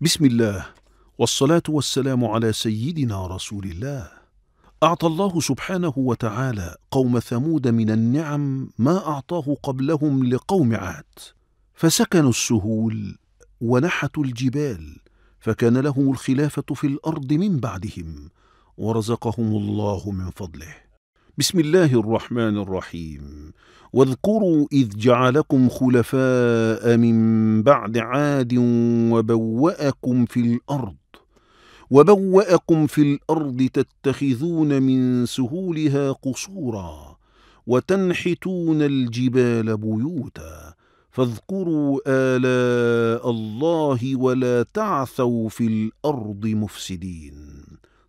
بسم الله والصلاة والسلام على سيدنا رسول الله أعطى الله سبحانه وتعالى قوم ثمود من النعم ما أعطاه قبلهم لقوم عاد فسكنوا السهول ونحتوا الجبال فكان لهم الخلافة في الأرض من بعدهم ورزقهم الله من فضله بسم الله الرحمن الرحيم واذكروا إذ جعلكم خلفاء من بعد عاد وبوأكم في الأرض وبوأكم في الأرض تتخذون من سهولها قصورا وتنحتون الجبال بيوتا فاذكروا آلاء الله ولا تعثوا في الأرض مفسدين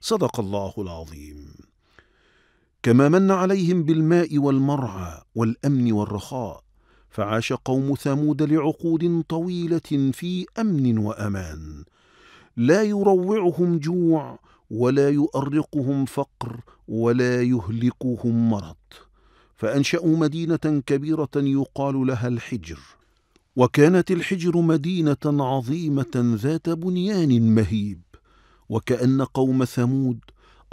صدق الله العظيم كما من عليهم بالماء والمرعى والامن والرخاء فعاش قوم ثمود لعقود طويله في امن وامان لا يروعهم جوع ولا يؤرقهم فقر ولا يهلكهم مرض فانشاوا مدينه كبيره يقال لها الحجر وكانت الحجر مدينه عظيمه ذات بنيان مهيب وكان قوم ثمود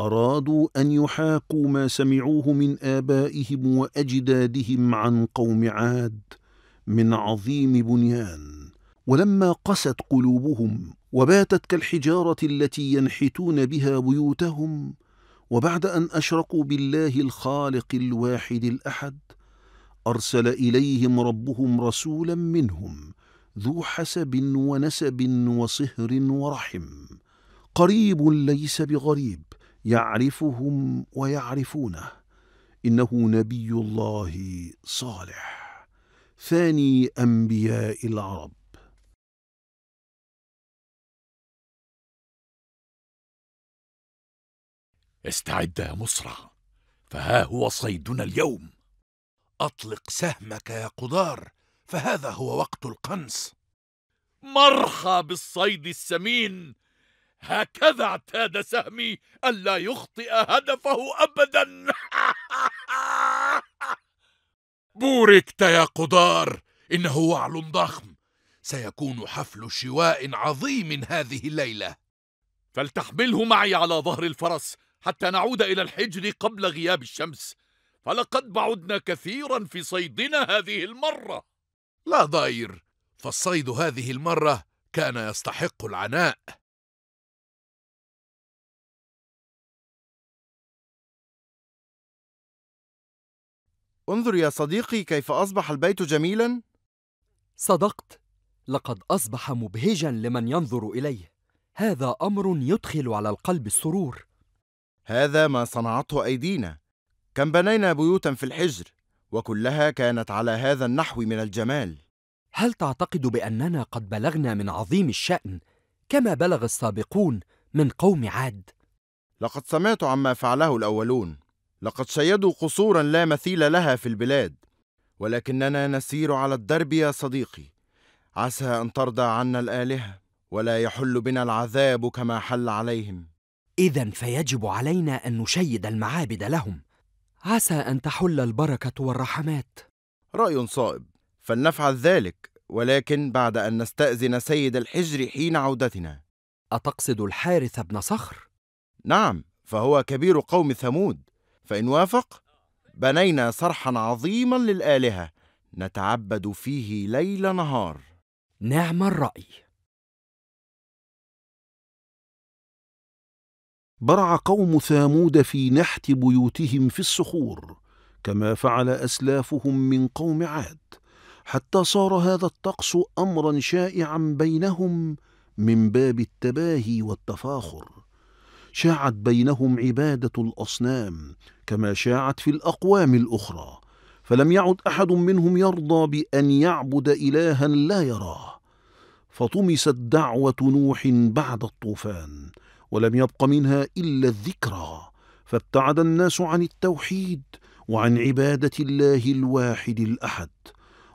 أرادوا أن يحاقوا ما سمعوه من آبائهم وأجدادهم عن قوم عاد من عظيم بنيان ولما قست قلوبهم وباتت كالحجارة التي ينحتون بها بيوتهم وبعد أن أشرقوا بالله الخالق الواحد الأحد أرسل إليهم ربهم رسولا منهم ذو حسب ونسب وصهر ورحم قريب ليس بغريب يعرفهم ويعرفونه إنه نبي الله صالح ثاني أنبياء العرب استعد يا مصرع فها هو صيدنا اليوم أطلق سهمك يا قدار فهذا هو وقت القنص مرحى بالصيد السمين هكذا اعتاد سهمي ألا يخطئ هدفه أبدا بوركت يا قدار إنه وعل ضخم سيكون حفل شواء عظيم هذه الليلة فلتحمله معي على ظهر الفرس حتى نعود إلى الحجر قبل غياب الشمس فلقد بعدنا كثيرا في صيدنا هذه المرة لا ضير فالصيد هذه المرة كان يستحق العناء انظر يا صديقي كيف أصبح البيت جميلا صدقت لقد أصبح مبهجا لمن ينظر إليه هذا أمر يدخل على القلب السرور هذا ما صنعته أيدينا كم بنينا بيوتا في الحجر وكلها كانت على هذا النحو من الجمال هل تعتقد بأننا قد بلغنا من عظيم الشأن كما بلغ السابقون من قوم عاد؟ لقد سمعت عما فعله الأولون لقد شيدوا قصورا لا مثيل لها في البلاد ولكننا نسير على الدرب يا صديقي عسى ان ترضى عنا الالهه ولا يحل بنا العذاب كما حل عليهم اذا فيجب علينا ان نشيد المعابد لهم عسى ان تحل البركه والرحمات راي صائب فلنفعل ذلك ولكن بعد ان نستاذن سيد الحجر حين عودتنا اتقصد الحارث بن صخر نعم فهو كبير قوم ثمود فإن وافق بنينا صرحا عظيما للآلهة نتعبد فيه ليل نهار نعم الرأي برع قوم ثامود في نحت بيوتهم في الصخور كما فعل أسلافهم من قوم عاد حتى صار هذا الطقس أمرا شائعا بينهم من باب التباهي والتفاخر شاعت بينهم عبادة الأصنام كما شاعت في الأقوام الأخرى فلم يعد أحد منهم يرضى بأن يعبد إلها لا يراه فطمست دعوة نوح بعد الطوفان ولم يبق منها إلا الذكرى فابتعد الناس عن التوحيد وعن عبادة الله الواحد الأحد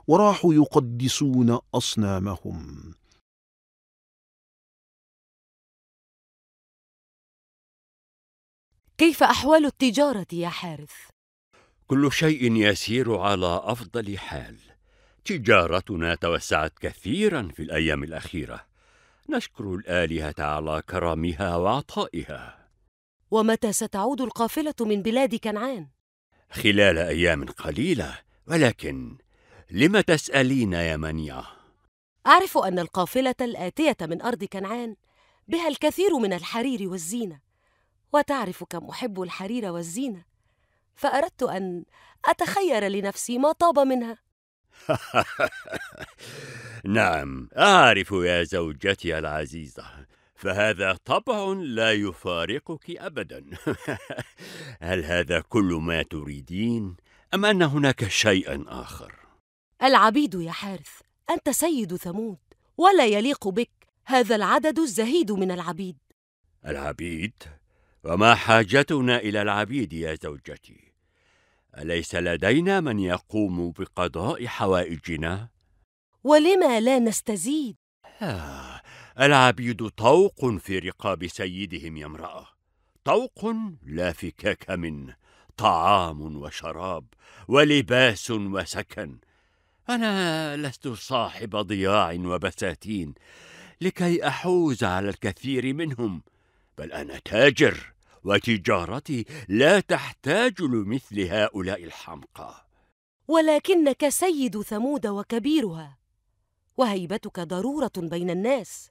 وراحوا يقدسون أصنامهم كيف أحوال التجارة يا حارث؟ كل شيء يسير على أفضل حال تجارتنا توسعت كثيرا في الأيام الأخيرة نشكر الآلهة على كرمها وعطائها ومتى ستعود القافلة من بلاد كنعان؟ خلال أيام قليلة ولكن لم تسألين يا منيعة؟ أعرف أن القافلة الآتية من أرض كنعان بها الكثير من الحرير والزينة وتعرف كم أحب الحرير والزينة فأردت أن أتخير لنفسي ما طاب منها نعم أعرف يا زوجتي العزيزة فهذا طبع لا يفارقك أبدا هل هذا كل ما تريدين أم أن هناك شيئا آخر؟ العبيد يا حارث أنت سيد ثمود ولا يليق بك هذا العدد الزهيد من العبيد العبيد؟ وما حاجتنا إلى العبيد يا زوجتي أليس لدينا من يقوم بقضاء حوائجنا؟ ولما لا نستزيد؟ آه، العبيد طوق في رقاب سيدهم يا امرأة طوق لا فكاك منه طعام وشراب ولباس وسكن أنا لست صاحب ضياع وبساتين لكي أحوز على الكثير منهم بل أنا تاجر وتجارتي لا تحتاج لمثل هؤلاء الحمقى ولكنك سيد ثمود وكبيرها وهيبتك ضرورة بين الناس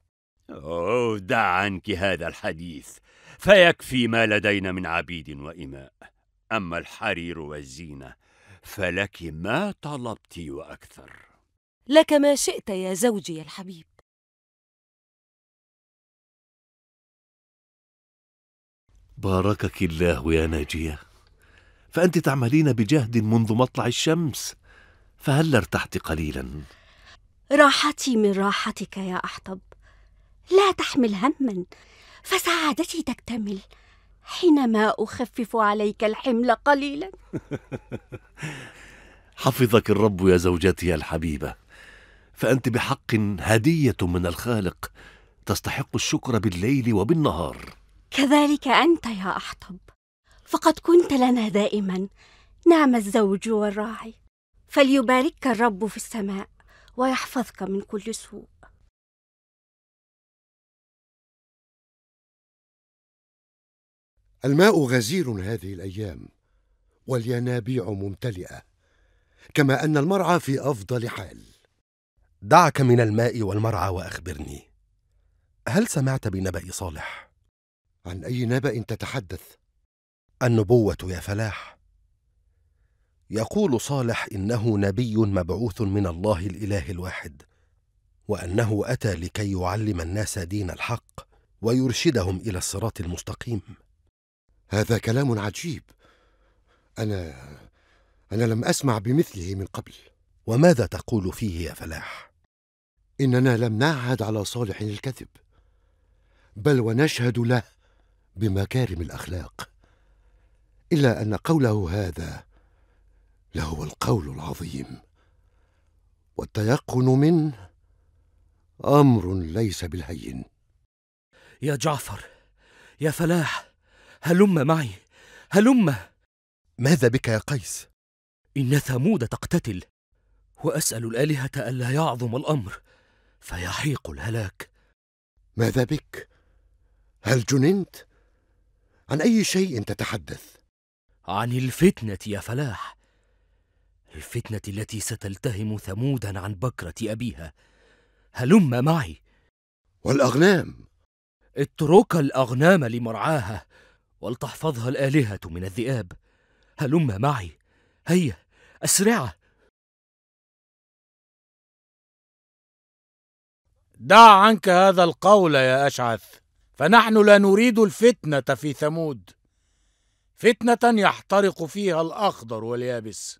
أوه دع عنك هذا الحديث فيكفي ما لدينا من عبيد وإماء أما الحرير والزينة فلك ما طلبت وأكثر لك ما شئت يا زوجي الحبيب باركك الله يا ناجية فأنت تعملين بجهد منذ مطلع الشمس فهل ارتحت قليلا؟ راحتي من راحتك يا أحطب لا تحمل هما فسعادتي تكتمل حينما أخفف عليك الحمل قليلا حفظك الرب يا زوجتي الحبيبة فأنت بحق هدية من الخالق تستحق الشكر بالليل وبالنهار كذلك أنت يا أحطب فقد كنت لنا دائما نعم الزوج والراعي فليباركك الرب في السماء ويحفظك من كل سوء الماء غزير هذه الايام والينابيع ممتلئه كما ان المرعى في افضل حال دعك من الماء والمرعى واخبرني هل سمعت بنبا صالح عن اي نبا تتحدث النبوه يا فلاح يقول صالح انه نبي مبعوث من الله الاله الواحد وانه اتى لكي يعلم الناس دين الحق ويرشدهم الى الصراط المستقيم هذا كلام عجيب انا انا لم اسمع بمثله من قبل وماذا تقول فيه يا فلاح اننا لم نعهد على صالح الكذب بل ونشهد له بمكارم الاخلاق الا ان قوله هذا لهو القول العظيم والتيقن منه امر ليس بالهين يا جعفر يا فلاح هلم معي هلم ماذا بك يا قيس ان ثمود تقتتل واسال الالهه الا يعظم الامر فيحيق الهلاك ماذا بك هل جننت عن أي شيء تتحدث؟ عن الفتنة يا فلاح الفتنة التي ستلتهم ثمودا عن بكرة أبيها هلم معي والأغنام اترك الأغنام لمرعاها ولتحفظها الآلهة من الذئاب هلم معي هيا أسرع دع عنك هذا القول يا أشعث فنحن لا نريد الفتنة في ثمود فتنة يحترق فيها الأخضر واليابس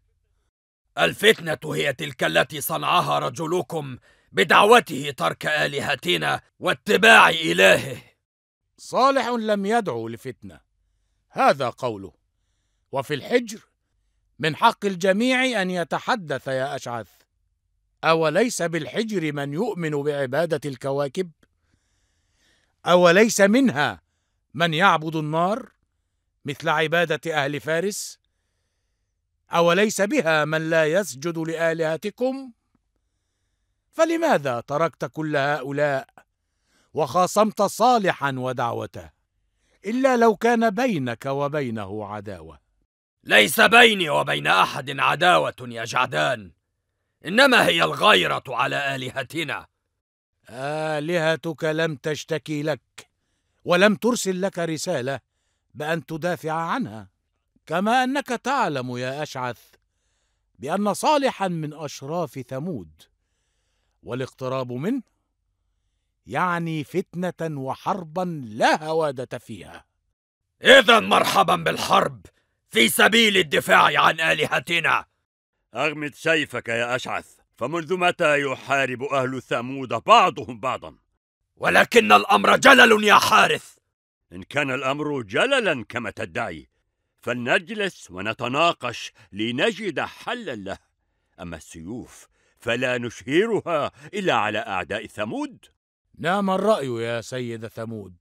الفتنة هي تلك التي صنعها رجلكم بدعوته ترك آلهتنا واتباع إلهه صالح لم يدعو لفتنة هذا قوله وفي الحجر من حق الجميع أن يتحدث يا أشعث أوليس بالحجر من يؤمن بعبادة الكواكب اوليس منها من يعبد النار مثل عباده اهل فارس اوليس بها من لا يسجد لالهتكم فلماذا تركت كل هؤلاء وخاصمت صالحا ودعوته الا لو كان بينك وبينه عداوه ليس بيني وبين احد عداوه يا جعدان انما هي الغيره على الهتنا آلهتك لم تشتكي لك ولم ترسل لك رسالة بأن تدافع عنها كما أنك تعلم يا أشعث بأن صالحا من أشراف ثمود والاقتراب منه يعني فتنة وحربا لا هوادة فيها إذا مرحبا بالحرب في سبيل الدفاع عن آلهتنا أغمد سيفك يا أشعث فمنذ متى يحارب أهل ثمود بعضهم بعضا؟ ولكن الأمر جلل يا حارث إن كان الأمر جللا كما تدعي فلنجلس ونتناقش لنجد حلا له أما السيوف فلا نشهرها إلا على أعداء ثمود نعم الرأي يا سيد ثمود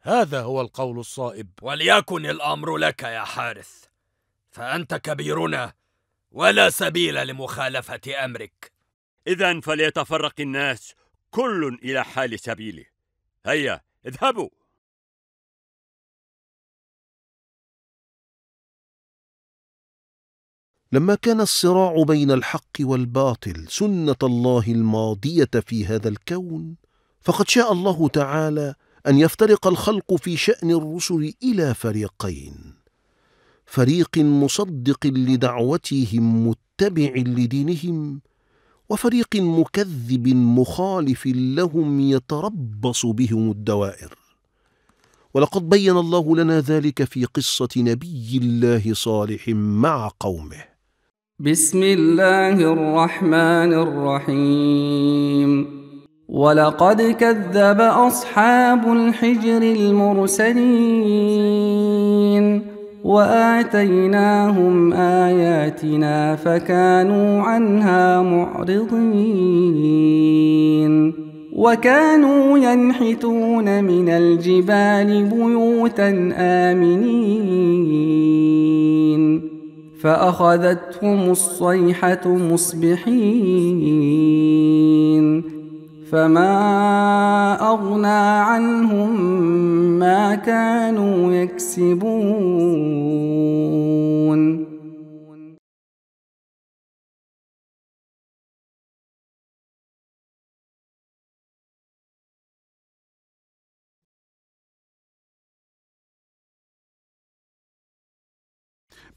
هذا هو القول الصائب وليكن الأمر لك يا حارث فأنت كبيرنا ولا سبيل لمخالفة أمرك إذا فليتفرق الناس كل إلى حال سبيله هيا اذهبوا لما كان الصراع بين الحق والباطل سنة الله الماضية في هذا الكون فقد شاء الله تعالى أن يفترق الخلق في شأن الرسل إلى فريقين فريق مصدق لدعوتهم متبع لدينهم وفريق مكذب مخالف لهم يتربص بهم الدوائر ولقد بين الله لنا ذلك في قصة نبي الله صالح مع قومه بسم الله الرحمن الرحيم ولقد كذب أصحاب الحجر المرسلين واتيناهم اياتنا فكانوا عنها معرضين وكانوا ينحتون من الجبال بيوتا امنين فاخذتهم الصيحه مصبحين فما أغنى عنهم ما كانوا يكسبون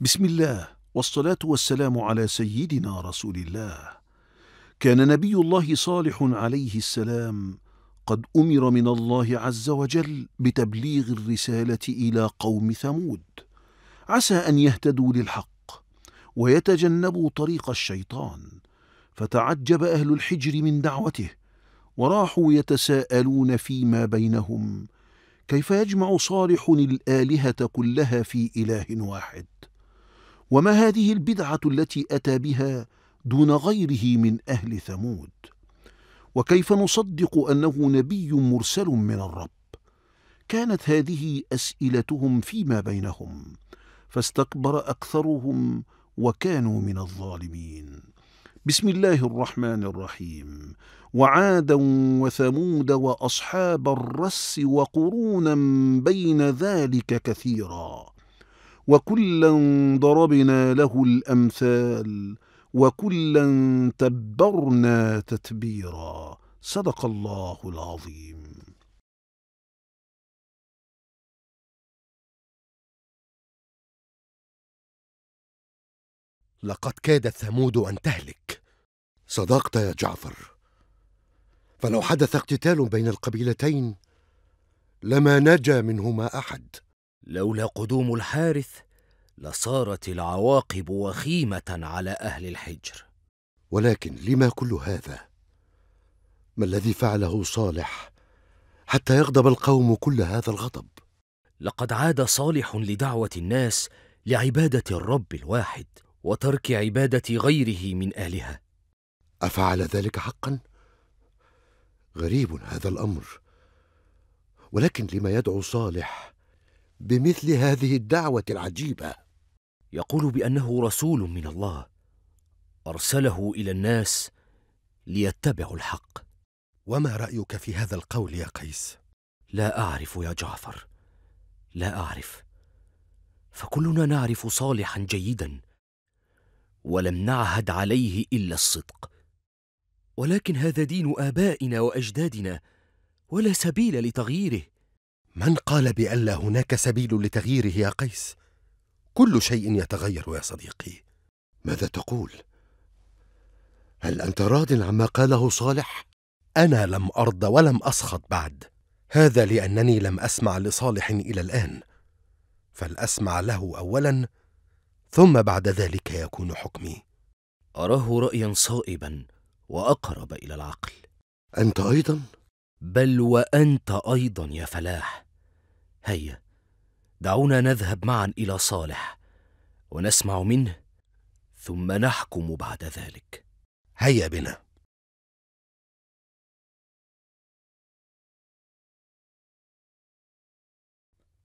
بسم الله والصلاة والسلام على سيدنا رسول الله كان نبي الله صالح عليه السلام قد امر من الله عز وجل بتبليغ الرساله الى قوم ثمود عسى ان يهتدوا للحق ويتجنبوا طريق الشيطان فتعجب اهل الحجر من دعوته وراحوا يتساءلون فيما بينهم كيف يجمع صالح الالهه كلها في اله واحد وما هذه البدعه التي اتى بها دون غيره من أهل ثمود وكيف نصدق أنه نبي مرسل من الرب كانت هذه أسئلتهم فيما بينهم فاستكبر أكثرهم وكانوا من الظالمين بسم الله الرحمن الرحيم وعادا وثمود واصحاب الرس وقرونا بين ذلك كثيرا وكلا ضربنا له الامثال وكلا تبرنا تتبيرا صدق الله العظيم لقد كادت ثمود ان تهلك صدقت يا جعفر فلو حدث اقتتال بين القبيلتين لما نجا منهما احد لولا قدوم الحارث لصارت العواقب وخيمه على اهل الحجر ولكن لما كل هذا ما الذي فعله صالح حتى يغضب القوم كل هذا الغضب لقد عاد صالح لدعوه الناس لعباده الرب الواحد وترك عباده غيره من الهه افعل ذلك حقا غريب هذا الامر ولكن لما يدعو صالح بمثل هذه الدعوه العجيبه يقول بانه رسول من الله ارسله الى الناس ليتبعوا الحق وما رايك في هذا القول يا قيس لا اعرف يا جعفر لا اعرف فكلنا نعرف صالحا جيدا ولم نعهد عليه الا الصدق ولكن هذا دين ابائنا واجدادنا ولا سبيل لتغييره من قال بان لا هناك سبيل لتغييره يا قيس كل شيء يتغير يا صديقي ماذا تقول هل انت راض عما قاله صالح انا لم ارض ولم اسخط بعد هذا لانني لم اسمع لصالح الى الان فلاسمع له اولا ثم بعد ذلك يكون حكمي اراه رايا صائبا واقرب الى العقل انت ايضا بل وانت ايضا يا فلاح هيا دعونا نذهب معا الى صالح ونسمع منه ثم نحكم بعد ذلك هيا بنا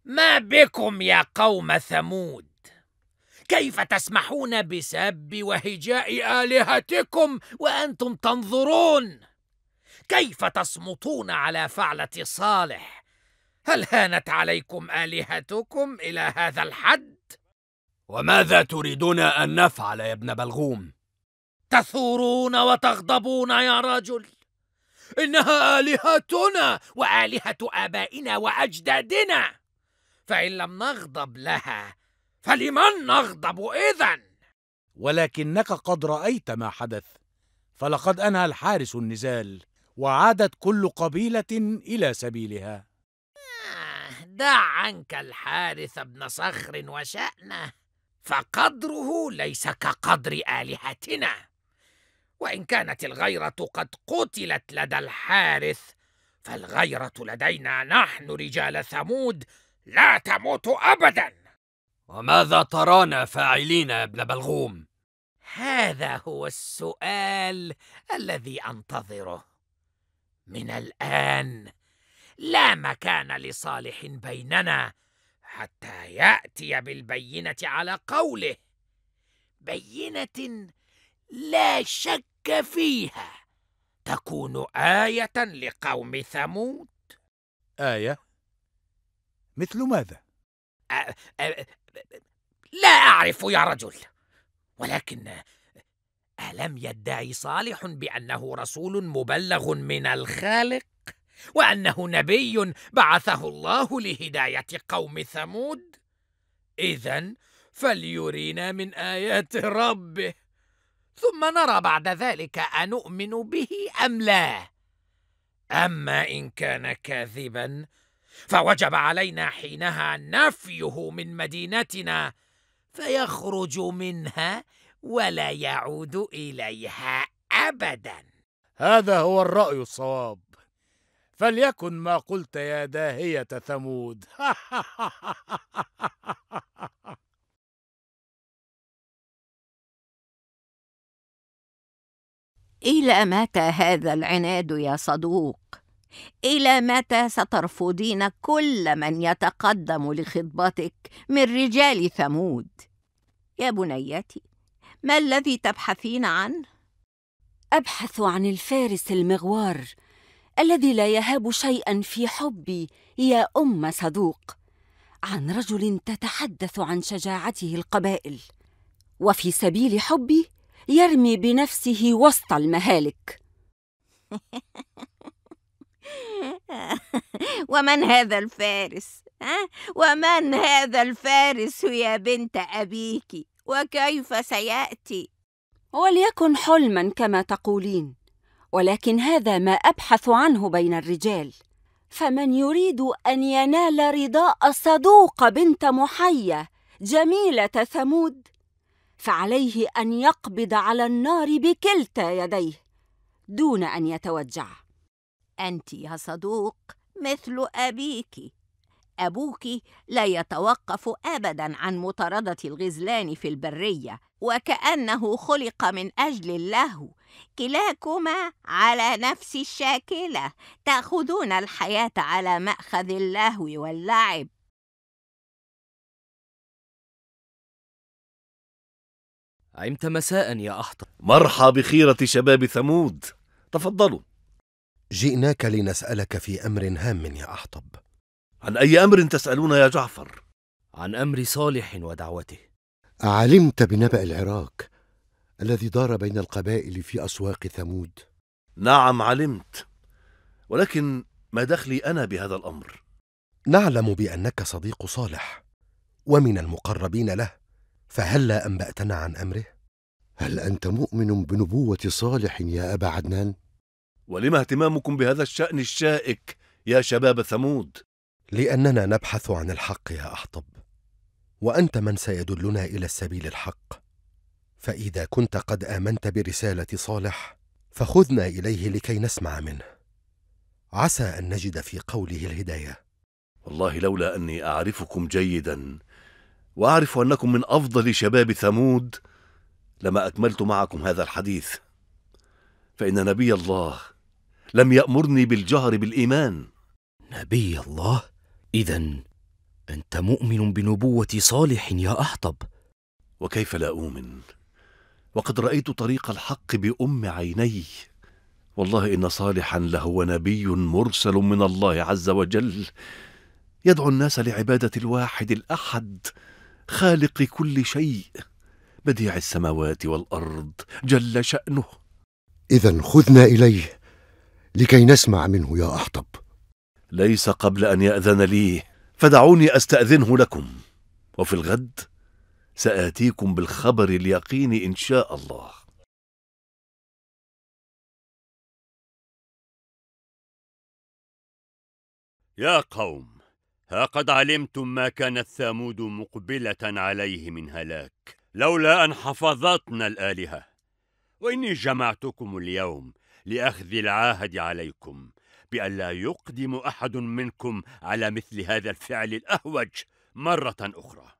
ما بكم يا قوم ثمود كيف تسمحون بسب وهجاء الهتكم وانتم تنظرون كيف تصمتون على فعله صالح هل هانت عليكم آلهتكم إلى هذا الحد؟ وماذا تريدون أن نفعل يا ابن بلغوم؟ تثورون وتغضبون يا رجل إنها آلهتنا وآلهة آبائنا وأجدادنا فإن لم نغضب لها فلمن نغضب إذا؟ ولكنك قد رأيت ما حدث فلقد أنهى الحارس النزال وعادت كل قبيلة إلى سبيلها دع عنك الحارث بن صخر وشأنه فقدره ليس كقدر آلهتنا وإن كانت الغيرة قد قتلت لدى الحارث فالغيرة لدينا نحن رجال ثمود لا تموت أبدا وماذا ترانا فاعلين يا ابن بلغوم؟ هذا هو السؤال الذي أنتظره من الآن لا مكان لصالح بيننا حتى ياتي بالبينه على قوله بينه لا شك فيها تكون ايه لقوم ثمود ايه مثل ماذا أ... أ... لا اعرف يا رجل ولكن الم يدعي صالح بانه رسول مبلغ من الخالق وانه نبي بعثه الله لهدايه قوم ثمود اذا فليرينا من ايات ربه ثم نرى بعد ذلك انؤمن به ام لا اما ان كان كاذبا فوجب علينا حينها نفيه من مدينتنا فيخرج منها ولا يعود اليها ابدا هذا هو الراي الصواب فليكن ما قلت يا داهية ثمود إلى متى هذا العناد يا صدوق؟ إلى متى سترفضين كل من يتقدم لخطبتك من رجال ثمود؟ يا بنيتي، ما الذي تبحثين عنه؟ أبحث عن الفارس المغوار الذي لا يهاب شيئا في حبي يا ام صدوق عن رجل تتحدث عن شجاعته القبائل وفي سبيل حبي يرمي بنفسه وسط المهالك ومن هذا الفارس ها؟ ومن هذا الفارس يا بنت أبيك وكيف سيأتي وليكن حلما كما تقولين ولكن هذا ما ابحث عنه بين الرجال فمن يريد ان ينال رضاء صدوق بنت محيه جميله ثمود فعليه ان يقبض على النار بكلتا يديه دون ان يتوجع انت يا صدوق مثل ابيك ابوك لا يتوقف ابدا عن مطارده الغزلان في البريه وكانه خلق من اجل اللهو كلاكما على نفس الشاكلة تأخذون الحياة على مأخذ اللهو واللعب عمت مساء يا أحطب مرحى بخيرة شباب ثمود تفضلوا جئناك لنسألك في أمر هام يا أحطب عن أي أمر تسألون يا جعفر؟ عن أمر صالح ودعوته علمت بنبأ العراق الذي دار بين القبائل في أسواق ثمود نعم علمت ولكن ما دخلي أنا بهذا الأمر؟ نعلم بأنك صديق صالح ومن المقربين له فهلا أنبأتنا عن أمره؟ هل أنت مؤمن بنبوة صالح يا أبا عدنان؟ ولما اهتمامكم بهذا الشأن الشائك يا شباب ثمود؟ لأننا نبحث عن الحق يا أحطب وأنت من سيدلنا إلى السبيل الحق فاذا كنت قد امنت برساله صالح فخذنا اليه لكي نسمع منه عسى ان نجد في قوله الهدايه والله لولا اني اعرفكم جيدا واعرف انكم من افضل شباب ثمود لما اكملت معكم هذا الحديث فان نبي الله لم يامرني بالجهر بالايمان نبي الله اذا انت مؤمن بنبوه صالح يا احطب وكيف لا اؤمن وقد رأيت طريق الحق بأم عيني والله إن صالحا لهو نبي مرسل من الله عز وجل يدعو الناس لعبادة الواحد الأحد خالق كل شيء بديع السماوات والأرض جل شأنه إذا خذنا إليه لكي نسمع منه يا أحطب ليس قبل أن يأذن لي فدعوني أستأذنه لكم وفي الغد سآتيكم بالخبر اليقين إن شاء الله يا قوم ها قد علمتم ما كانت ثمود مقبلة عليه من هلاك لولا أن حفظتنا الآلهة وإني جمعتكم اليوم لأخذ العاهد عليكم بألا يقدم أحد منكم على مثل هذا الفعل الأهوج مرة أخرى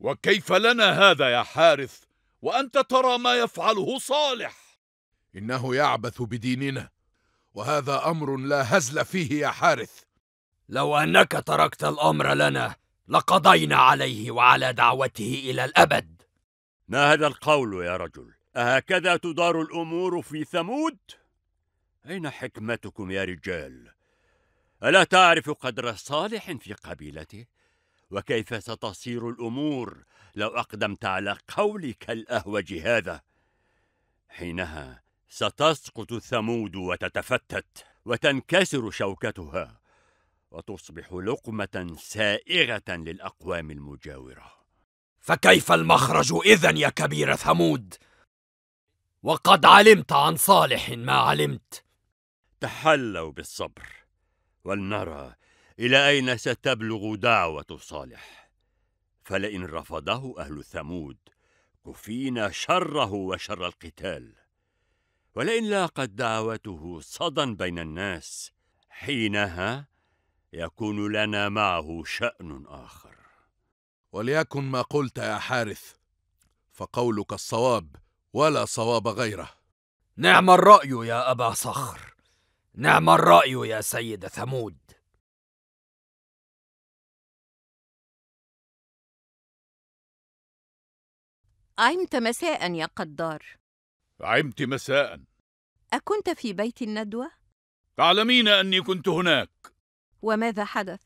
وكيف لنا هذا يا حارث وأنت ترى ما يفعله صالح إنه يعبث بديننا وهذا أمر لا هزل فيه يا حارث لو أنك تركت الأمر لنا لقضينا عليه وعلى دعوته إلى الأبد ما هذا القول يا رجل أهكذا تدار الأمور في ثمود؟ أين حكمتكم يا رجال؟ ألا تعرف قدر صالح في قبيلته؟ وكيف ستصير الامور لو اقدمت على قولك الاهوج هذا حينها ستسقط ثمود وتتفتت وتنكسر شوكتها وتصبح لقمه سائغه للاقوام المجاوره فكيف المخرج اذا يا كبير ثمود وقد علمت عن صالح ما علمت تحلوا بالصبر ولنرى إلى أين ستبلغ دعوة صالح فلئن رفضه أهل ثمود كفينا شره وشر القتال ولئن لاقت دعوته صدى بين الناس حينها يكون لنا معه شأن آخر وليكن ما قلت يا حارث فقولك الصواب ولا صواب غيره نعم الرأي يا أبا صخر نعم الرأي يا سيد ثمود عمت مساء يا قدار عمت مساء أكنت في بيت الندوة؟ تعلمين أني كنت هناك وماذا حدث؟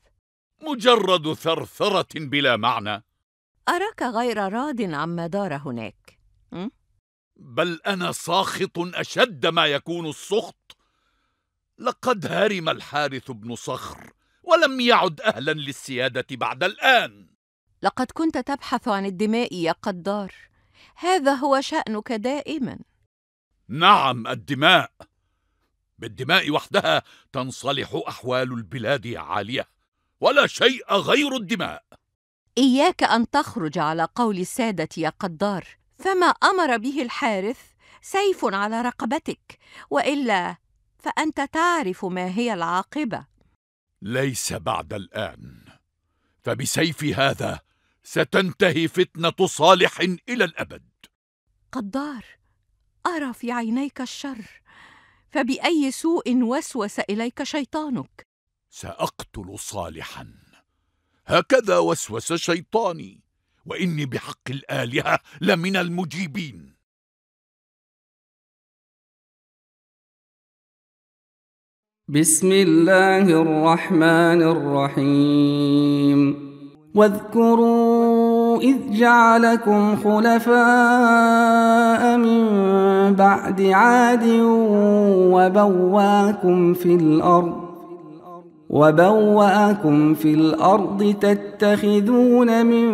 مجرد ثرثرة بلا معنى أراك غير راض عما دار هناك بل أنا ساخط أشد ما يكون السخط لقد هرم الحارث بن صخر ولم يعد أهلا للسيادة بعد الآن لقد كنت تبحث عن الدماء يا قدار هذا هو شأنك دائما نعم الدماء بالدماء وحدها تنصلح أحوال البلاد يا عالية ولا شيء غير الدماء إياك أن تخرج على قول السادة يا قدار فما أمر به الحارث سيف على رقبتك وإلا فأنت تعرف ما هي العاقبة ليس بعد الآن فبسيفي هذا ستنتهي فتنة صالح إلى الأبد قدار ارى في عينيك الشر فباي سوء وسوس اليك شيطانك ساقتل صالحا هكذا وسوس شيطاني واني بحق الالهه لمن المجيبين بسم الله الرحمن الرحيم واذكرون إذ جعلكم خلفاء من بعد عاد وبواكم في الأرض وبوأكم في الأرض تتخذون من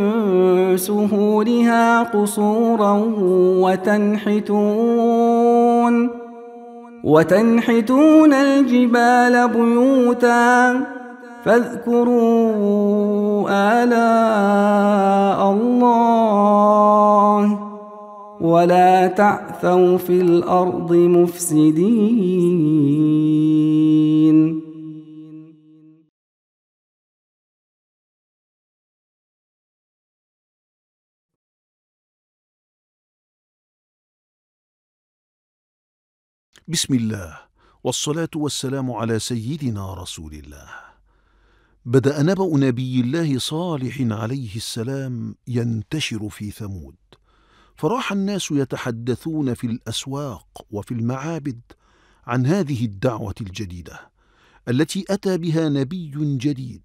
سهولها قصورا وتنحتون وتنحتون الجبال بيوتاً فاذكروا آلاء الله ولا تعثوا في الأرض مفسدين بسم الله والصلاة والسلام على سيدنا رسول الله بدا نبا نبي الله صالح عليه السلام ينتشر في ثمود فراح الناس يتحدثون في الاسواق وفي المعابد عن هذه الدعوه الجديده التي اتى بها نبي جديد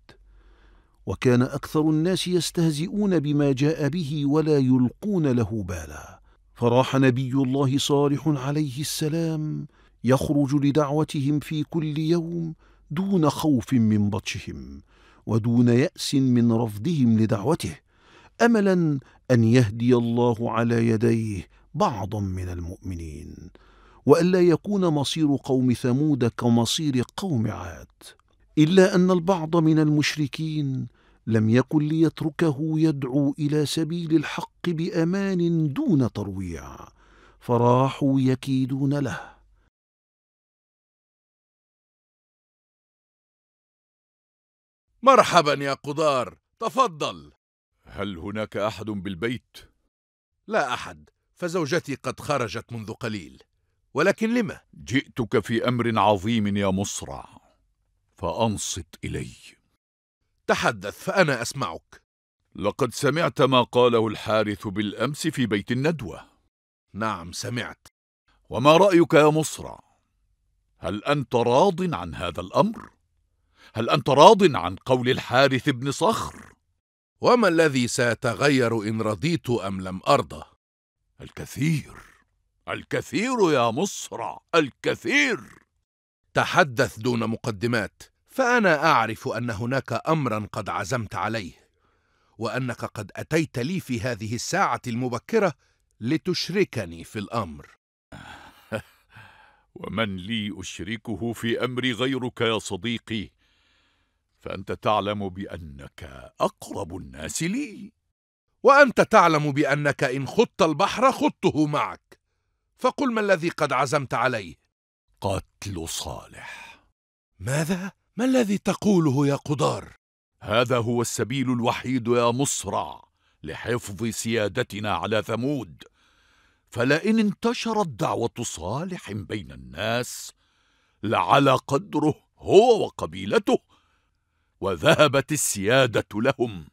وكان اكثر الناس يستهزئون بما جاء به ولا يلقون له بالا فراح نبي الله صالح عليه السلام يخرج لدعوتهم في كل يوم دون خوف من بطشهم ودون ياس من رفضهم لدعوته املا ان يهدي الله على يديه بعضا من المؤمنين والا يكون مصير قوم ثمود كمصير قوم عاد الا ان البعض من المشركين لم يكن ليتركه يدعو الى سبيل الحق بامان دون ترويع فراحوا يكيدون له مرحبا يا قدار تفضل هل هناك احد بالبيت لا احد فزوجتي قد خرجت منذ قليل ولكن لما جئتك في امر عظيم يا مصرع فانصت الي تحدث فانا اسمعك لقد سمعت ما قاله الحارث بالامس في بيت الندوه نعم سمعت وما رايك يا مصرع هل انت راض عن هذا الامر هل أنت راض عن قول الحارث بن صخر؟ وما الذي سيتغير إن رضيت أم لم أرضى؟ الكثير الكثير يا مصرع الكثير تحدث دون مقدمات فأنا أعرف أن هناك أمرا قد عزمت عليه وأنك قد أتيت لي في هذه الساعة المبكرة لتشركني في الأمر ومن لي أشركه في أمري غيرك يا صديقي فأنت تعلم بأنك أقرب الناس لي وأنت تعلم بأنك إن خضت البحر خضته معك فقل ما الذي قد عزمت عليه قتل صالح ماذا؟ ما الذي تقوله يا قدار؟ هذا هو السبيل الوحيد يا مصرع لحفظ سيادتنا على ثمود فلئن انتشرت دعوة صالح بين الناس لعلى قدره هو وقبيلته وذهبت السيادة لهم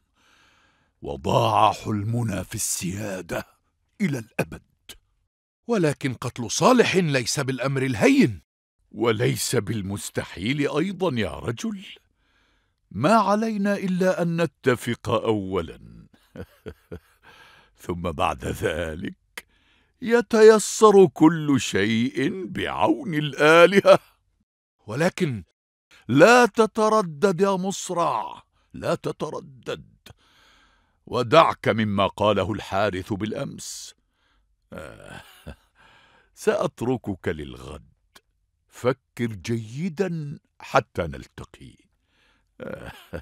وضاع حلمنا في السيادة إلى الأبد ولكن قتل صالح ليس بالأمر الهين وليس بالمستحيل أيضا يا رجل ما علينا إلا أن نتفق أولا ثم بعد ذلك يتيسر كل شيء بعون الآلهة ولكن لا تتردد يا مصرع لا تتردد ودعك مما قاله الحارث بالأمس آه سأتركك للغد فكر جيدا حتى نلتقي آه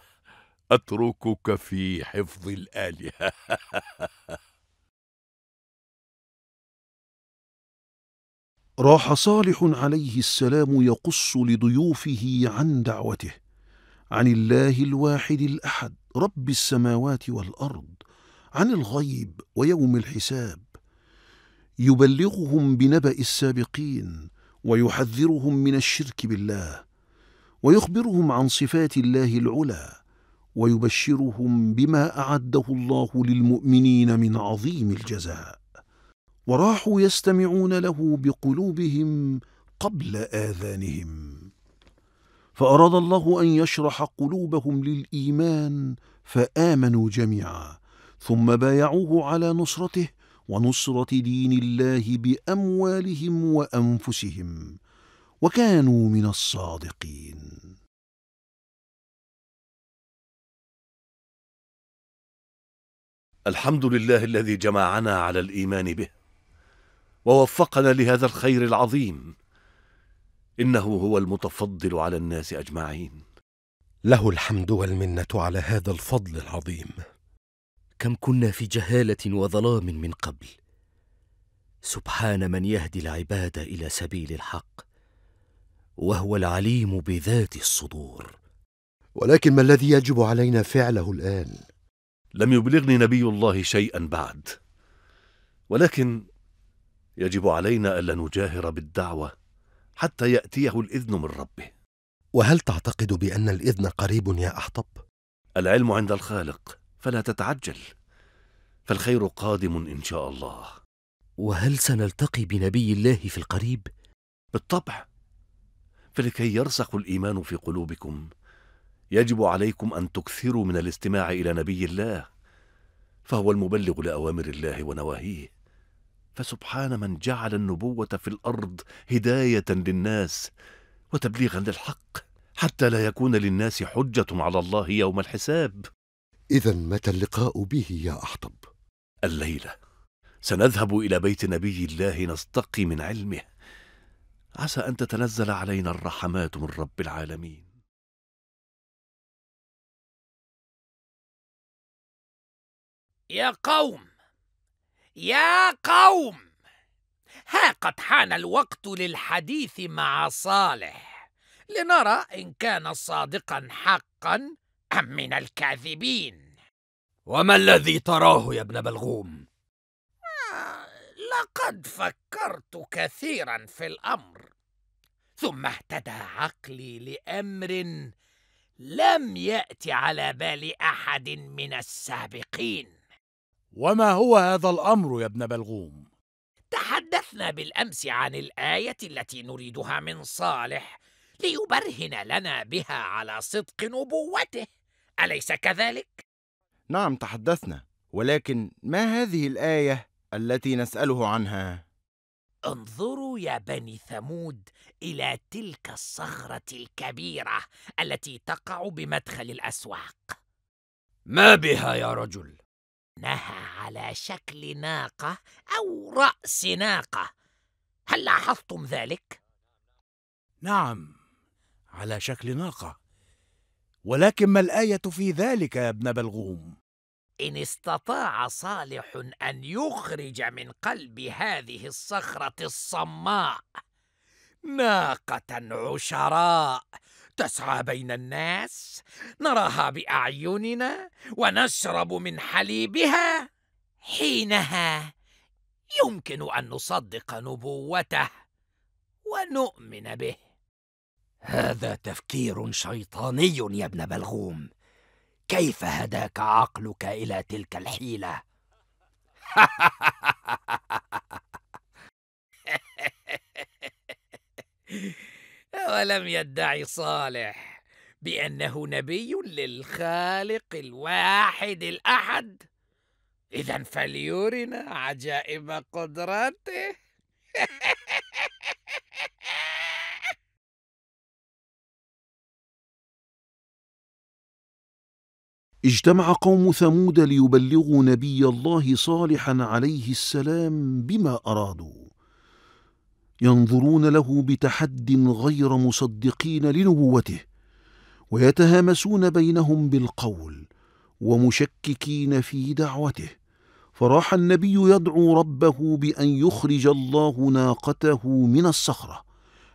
أتركك في حفظ الآلهة راح صالح عليه السلام يقص لضيوفه عن دعوته عن الله الواحد الاحد رب السماوات والارض عن الغيب ويوم الحساب يبلغهم بنبا السابقين ويحذرهم من الشرك بالله ويخبرهم عن صفات الله العلى ويبشرهم بما اعده الله للمؤمنين من عظيم الجزاء وراحوا يستمعون له بقلوبهم قبل آذانهم فأراد الله أن يشرح قلوبهم للإيمان فآمنوا جميعا ثم بايعوه على نصرته ونصرة دين الله بأموالهم وأنفسهم وكانوا من الصادقين الحمد لله الذي جمعنا على الإيمان به ووفقنا لهذا الخير العظيم انه هو المتفضل على الناس اجمعين له الحمد والمنه على هذا الفضل العظيم كم كنا في جهاله وظلام من قبل سبحان من يهدي العباد الى سبيل الحق وهو العليم بذات الصدور ولكن ما الذي يجب علينا فعله الان لم يبلغني نبي الله شيئا بعد ولكن يجب علينا الا نجاهر بالدعوه حتى ياتيه الاذن من ربه وهل تعتقد بان الاذن قريب يا احطب العلم عند الخالق فلا تتعجل فالخير قادم ان شاء الله وهل سنلتقي بنبي الله في القريب بالطبع فلكي يرسخ الايمان في قلوبكم يجب عليكم ان تكثروا من الاستماع الى نبي الله فهو المبلغ لاوامر الله ونواهيه فسبحان من جعل النبوه في الارض هدايه للناس وتبليغا للحق حتى لا يكون للناس حجه على الله يوم الحساب اذا متى اللقاء به يا احطب الليله سنذهب الى بيت نبي الله نستقي من علمه عسى ان تتنزل علينا الرحمات من رب العالمين يا قوم يا قوم ها قد حان الوقت للحديث مع صالح لنرى إن كان صادقا حقا أم من الكاذبين وما الذي تراه يا ابن بلغوم؟ آه، لقد فكرت كثيرا في الأمر ثم اهتدى عقلي لأمر لم يأت على بال أحد من السابقين وما هو هذا الامر يا ابن بلغوم تحدثنا بالامس عن الايه التي نريدها من صالح ليبرهن لنا بها على صدق نبوته اليس كذلك نعم تحدثنا ولكن ما هذه الايه التي نساله عنها انظروا يا بني ثمود الى تلك الصخره الكبيره التي تقع بمدخل الاسواق ما بها يا رجل إنها على شكل ناقة أو رأس ناقة هل لاحظتم ذلك؟ نعم على شكل ناقة ولكن ما الآية في ذلك يا ابن بلغوم؟ إن استطاع صالح أن يخرج من قلب هذه الصخرة الصماء ناقة عشراء تسعى بين الناس نراها باعيننا ونشرب من حليبها حينها يمكن ان نصدق نبوته ونؤمن به هذا تفكير شيطاني يا ابن بلغوم كيف هداك عقلك الى تلك الحيله ولم يدعي صالح بأنه نبي للخالق الواحد الأحد إذا فليرنا عجائب قدرته اجتمع قوم ثمود ليبلغوا نبي الله صالحا عليه السلام بما أرادوا ينظرون له بتحد غير مصدقين لنبوته ويتهامسون بينهم بالقول ومشككين في دعوته فراح النبي يدعو ربه بان يخرج الله ناقته من الصخره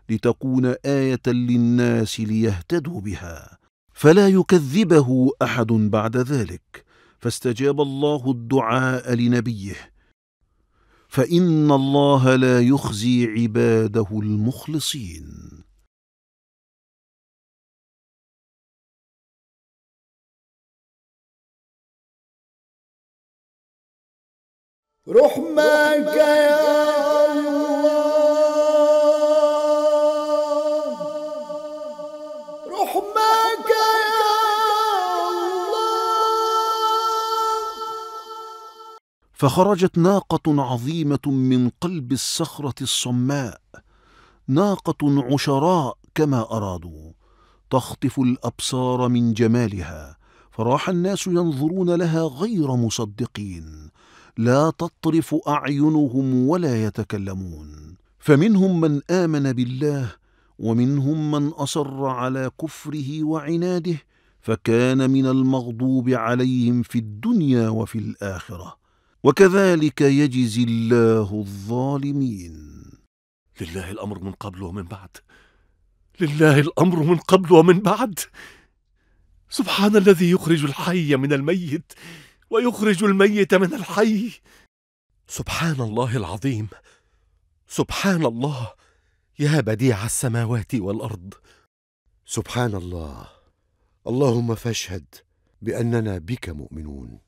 لتكون ايه للناس ليهتدوا بها فلا يكذبه احد بعد ذلك فاستجاب الله الدعاء لنبيه فان الله لا يخزي عباده المخلصين رحمك يا الله فخرجت ناقة عظيمة من قلب الصخرة الصماء ناقة عشراء كما أرادوا تخطف الأبصار من جمالها فراح الناس ينظرون لها غير مصدقين لا تطرف أعينهم ولا يتكلمون فمنهم من آمن بالله ومنهم من أصر على كفره وعناده فكان من المغضوب عليهم في الدنيا وفي الآخرة وكذلك يجزي الله الظالمين لله الأمر من قبل ومن بعد لله الأمر من قبل ومن بعد سبحان الذي يخرج الحي من الميت ويخرج الميت من الحي سبحان الله العظيم سبحان الله يا بديع السماوات والارض سبحان الله اللهم فاشهد باننا بك مؤمنون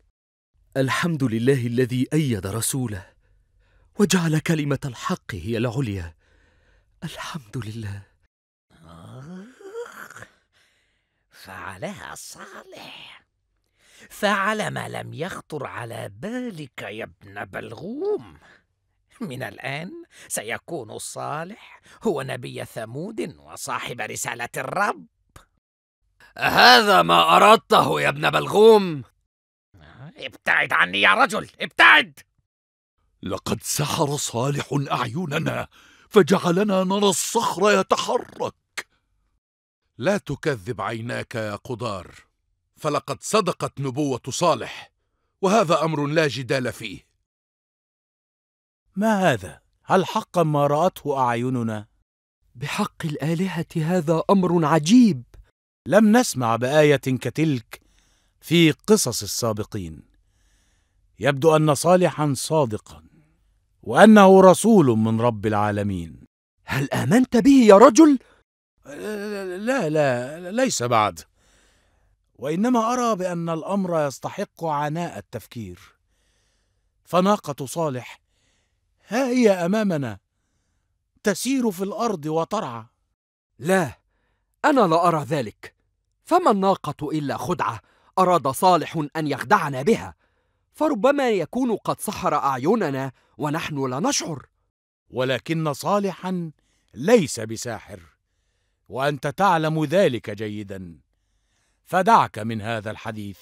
الحمد لله الذي ايد رسوله وجعل كلمه الحق هي العليا الحمد لله فعلها صالح فعل ما لم يخطر على بالك يا ابن بلغوم من الآن سيكون صالح هو نبي ثمود وصاحب رسالة الرب هذا ما أردته يا ابن بلغوم ابتعد عني يا رجل ابتعد لقد سحر صالح اعيننا فجعلنا نرى الصخر يتحرك لا تكذب عيناك يا قدار فلقد صدقت نبوه صالح وهذا امر لا جدال فيه ما هذا هل حقا ما راته اعيننا بحق الالهه هذا امر عجيب لم نسمع بايه كتلك في قصص السابقين يبدو ان صالحا صادقا وانه رسول من رب العالمين هل امنت به يا رجل آه، لا لا ليس بعد وانما ارى بان الامر يستحق عناء التفكير فناقه صالح ها هي امامنا تسير في الارض وترعى لا انا لا ارى ذلك فما الناقه الا خدعه أراد صالح أن يخدعنا بها فربما يكون قد سحر أعيننا ونحن لا نشعر ولكن صالحا ليس بساحر وأنت تعلم ذلك جيدا فدعك من هذا الحديث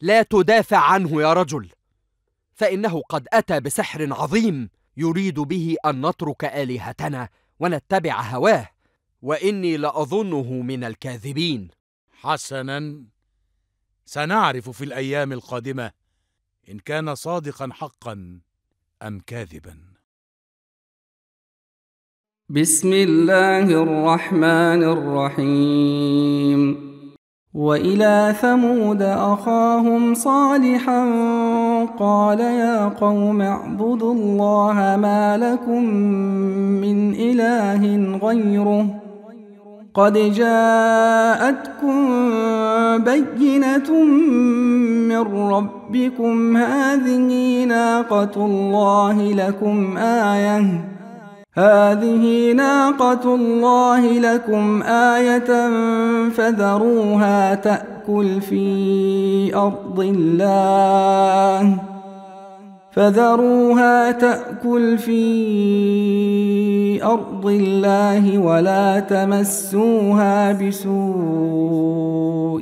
لا تدافع عنه يا رجل فإنه قد أتى بسحر عظيم يريد به أن نترك آلهتنا ونتبع هواه وإني لأظنه من الكاذبين حسنا سنعرف في الايام القادمه ان كان صادقا حقا ام كاذبا بسم الله الرحمن الرحيم والى ثمود اخاهم صالحا قال يا قوم اعبدوا الله ما لكم من اله غيره قد جاءتكم بينة من ربكم هذه ناقة الله لكم آية هذه ناقة الله لكم آية فذروها تأكل في أرض الله فذروها تأكل في أرض الله ولا تمسوها بسوء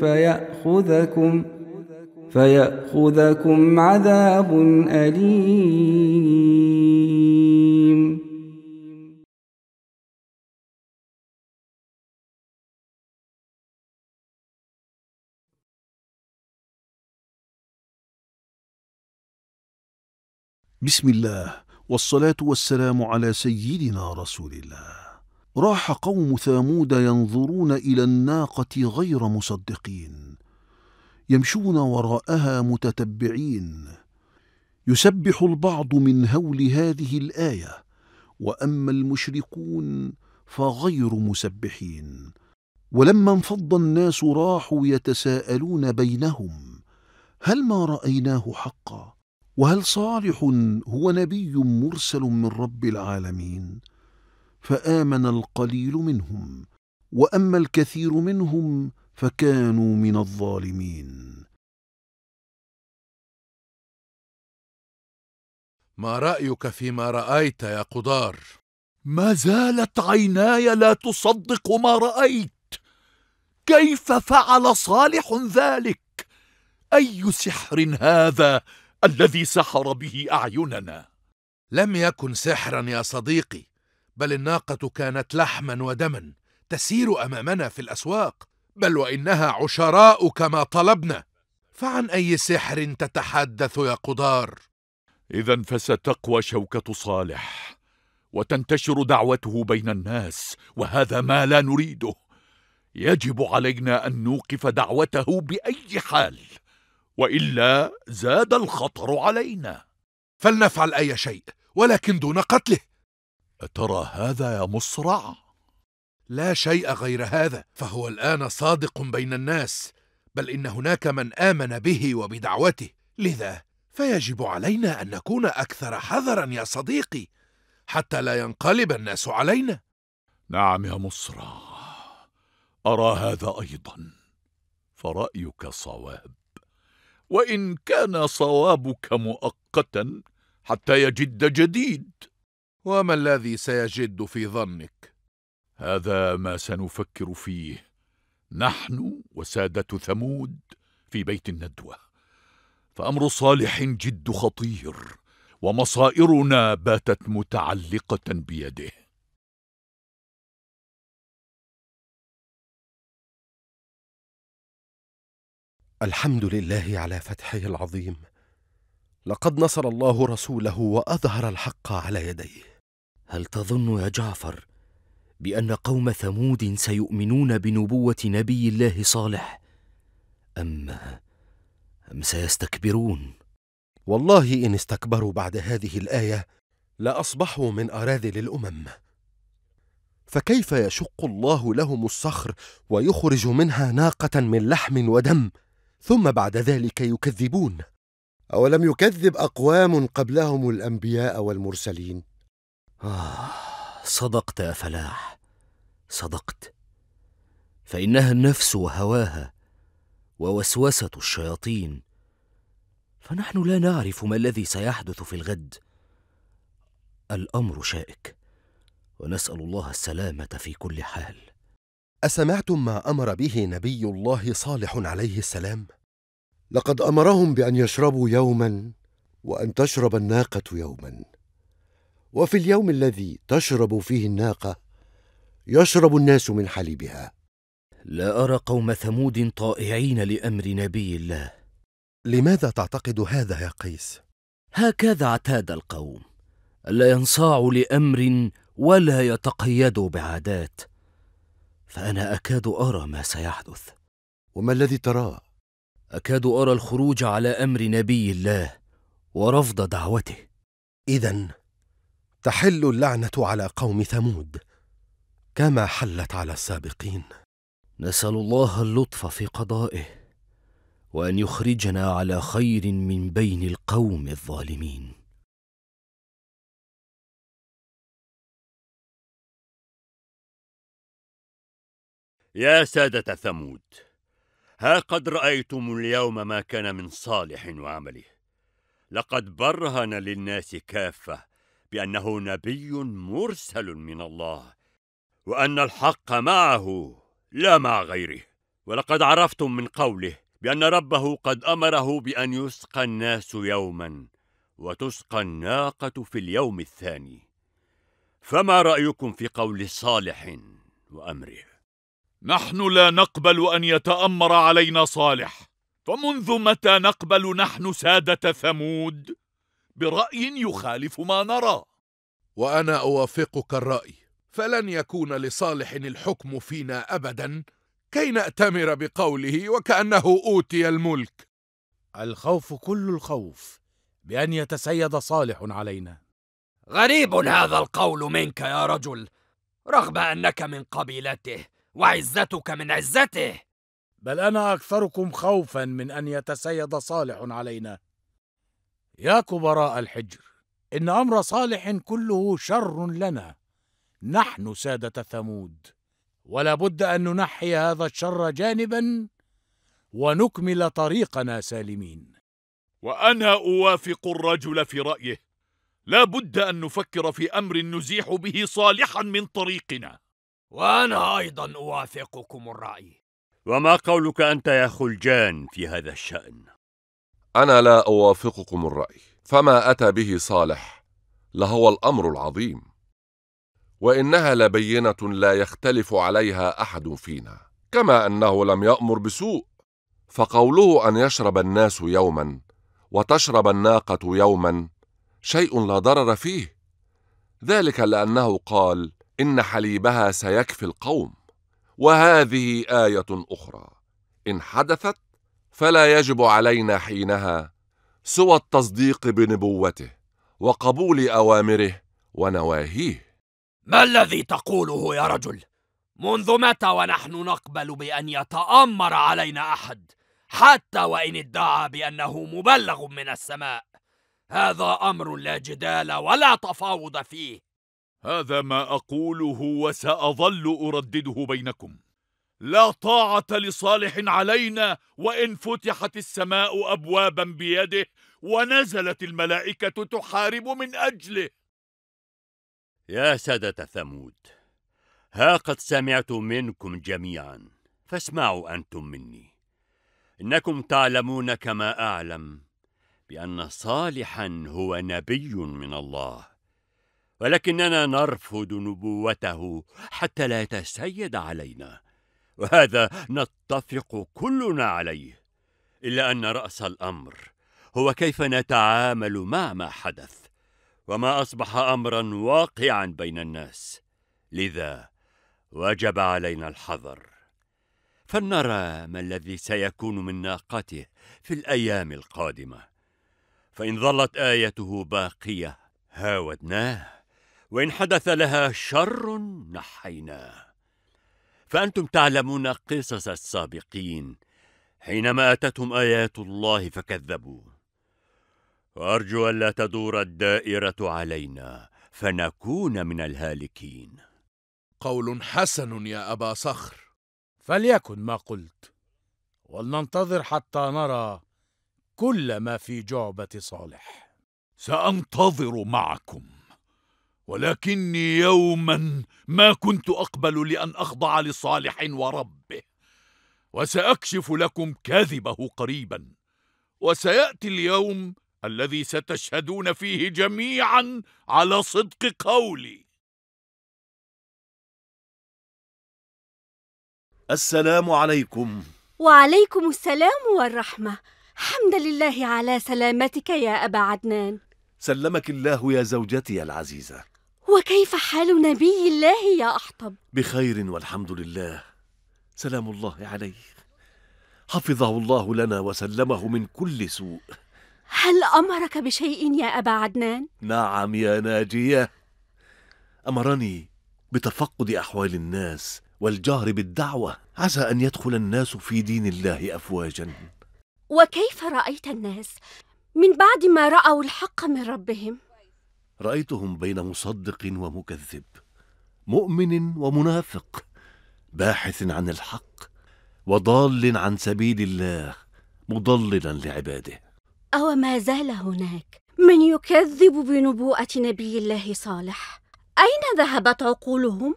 فيأخذكم فيأخذكم عذاب أليم بسم الله والصلاة والسلام على سيدنا رسول الله راح قوم ثامود ينظرون إلى الناقة غير مصدقين يمشون وراءها متتبعين يسبح البعض من هول هذه الآية وأما المشركون فغير مسبحين ولما انفض الناس راحوا يتساءلون بينهم هل ما رأيناه حقا؟ وهل صالح هو نبي مرسل من رب العالمين فامن القليل منهم واما الكثير منهم فكانوا من الظالمين ما رايك فيما رايت يا قدار ما زالت عيناي لا تصدق ما رايت كيف فعل صالح ذلك اي سحر هذا الذي سحر به أعيننا لم يكن سحرا يا صديقي بل الناقة كانت لحما ودما تسير أمامنا في الأسواق بل وإنها عشراء كما طلبنا فعن أي سحر تتحدث يا قدار؟ إذا فستقوى شوكة صالح وتنتشر دعوته بين الناس وهذا ما لا نريده يجب علينا أن نوقف دعوته بأي حال والا زاد الخطر علينا فلنفعل اي شيء ولكن دون قتله اترى هذا يا مصرع لا شيء غير هذا فهو الان صادق بين الناس بل ان هناك من امن به وبدعوته لذا فيجب علينا ان نكون اكثر حذرا يا صديقي حتى لا ينقلب الناس علينا نعم يا مصرع ارى هذا ايضا فرايك صواب وإن كان صوابك مؤقتا حتى يجد جديد وما الذي سيجد في ظنك؟ هذا ما سنفكر فيه نحن وسادة ثمود في بيت الندوة فأمر صالح جد خطير ومصائرنا باتت متعلقة بيده الحمد لله على فتحه العظيم لقد نصر الله رسوله واظهر الحق على يديه هل تظن يا جعفر بان قوم ثمود سيؤمنون بنبوه نبي الله صالح ام ام سيستكبرون والله ان استكبروا بعد هذه الايه لاصبحوا من اراذل الامم فكيف يشق الله لهم الصخر ويخرج منها ناقه من لحم ودم ثم بعد ذلك يكذبون اولم يكذب اقوام قبلهم الانبياء والمرسلين آه صدقت يا فلاح صدقت فانها النفس وهواها ووسوسه الشياطين فنحن لا نعرف ما الذي سيحدث في الغد الامر شائك ونسال الله السلامه في كل حال اسمعتم ما امر به نبي الله صالح عليه السلام لقد امرهم بان يشربوا يوما وان تشرب الناقه يوما وفي اليوم الذي تشرب فيه الناقه يشرب الناس من حليبها لا ارى قوم ثمود طائعين لامر نبي الله لماذا تعتقد هذا يا قيس هكذا اعتاد القوم لا ينصاعوا لامر ولا يتقيدوا بعادات فانا اكاد ارى ما سيحدث وما الذي تراه اكاد ارى الخروج على امر نبي الله ورفض دعوته اذا تحل اللعنه على قوم ثمود كما حلت على السابقين نسال الله اللطف في قضائه وان يخرجنا على خير من بين القوم الظالمين يا سادة ثمود ها قد رأيتم اليوم ما كان من صالح وعمله لقد برهن للناس كافة بأنه نبي مرسل من الله وأن الحق معه لا مع غيره ولقد عرفتم من قوله بأن ربه قد أمره بأن يسقى الناس يوما وتسقى الناقة في اليوم الثاني فما رأيكم في قول صالح وأمره نحن لا نقبل أن يتأمر علينا صالح فمنذ متى نقبل نحن سادة ثمود برأي يخالف ما نرى وأنا أوافقك الرأي فلن يكون لصالح الحكم فينا أبدا كي نأتمر بقوله وكأنه أوتي الملك الخوف كل الخوف بأن يتسيد صالح علينا غريب هذا القول منك يا رجل رغم أنك من قبيلته وعزتك من عزته بل انا اكثركم خوفا من ان يتسيد صالح علينا يا كبراء الحجر ان امر صالح كله شر لنا نحن ساده ثمود ولا بد ان ننحي هذا الشر جانبا ونكمل طريقنا سالمين وانا اوافق الرجل في رايه لا بد ان نفكر في امر نزيح به صالحا من طريقنا وأنا أيضا أوافقكم الرأي وما قولك أنت يا خلجان في هذا الشأن؟ أنا لا أوافقكم الرأي فما أتى به صالح لهو الأمر العظيم وإنها لبينة لا يختلف عليها أحد فينا كما أنه لم يأمر بسوء فقوله أن يشرب الناس يوما وتشرب الناقة يوما شيء لا ضرر فيه ذلك لأنه قال ان حليبها سيكفي القوم وهذه ايه اخرى ان حدثت فلا يجب علينا حينها سوى التصديق بنبوته وقبول اوامره ونواهيه ما الذي تقوله يا رجل منذ متى ونحن نقبل بان يتامر علينا احد حتى وان ادعى بانه مبلغ من السماء هذا امر لا جدال ولا تفاوض فيه هذا ما أقوله وسأظل أردده بينكم لا طاعة لصالح علينا وإن فتحت السماء أبوابا بيده ونزلت الملائكة تحارب من أجله يا سادة ثمود ها قد سمعت منكم جميعا فاسمعوا أنتم مني إنكم تعلمون كما أعلم بأن صالحا هو نبي من الله ولكننا نرفض نبوته حتى لا يتسيد علينا وهذا نتفق كلنا عليه الا ان راس الامر هو كيف نتعامل مع ما حدث وما اصبح امرا واقعا بين الناس لذا وجب علينا الحذر فلنرى ما الذي سيكون من ناقته في الايام القادمه فان ظلت ايته باقيه هاودناه وإن حدث لها شر نحيناه فأنتم تعلمون قصص السابقين حينما أتتهم آيات الله فكذبوا وأرجو ألا تدور الدائرة علينا فنكون من الهالكين قول حسن يا أبا صخر فليكن ما قلت ولننتظر حتى نرى كل ما في جعبة صالح سأنتظر معكم ولكني يوما ما كنت أقبل لأن أخضع لصالح وربه وسأكشف لكم كذبه قريبا وسيأتي اليوم الذي ستشهدون فيه جميعا على صدق قولي السلام عليكم وعليكم السلام والرحمة حمد لله على سلامتك يا أبا عدنان سلمك الله يا زوجتي العزيزة وكيف حال نبي الله يا أحطب؟ بخير والحمد لله سلام الله عليه حفظه الله لنا وسلمه من كل سوء هل أمرك بشيء يا أبا عدنان؟ نعم يا ناجية أمرني بتفقد أحوال الناس والجهر بالدعوة عسى أن يدخل الناس في دين الله أفواجا وكيف رأيت الناس من بعد ما رأوا الحق من ربهم؟ رايتهم بين مصدق ومكذب مؤمن ومنافق باحث عن الحق وضال عن سبيل الله مضللا لعباده او ما زال هناك من يكذب بنبوءه نبي الله صالح اين ذهبت عقولهم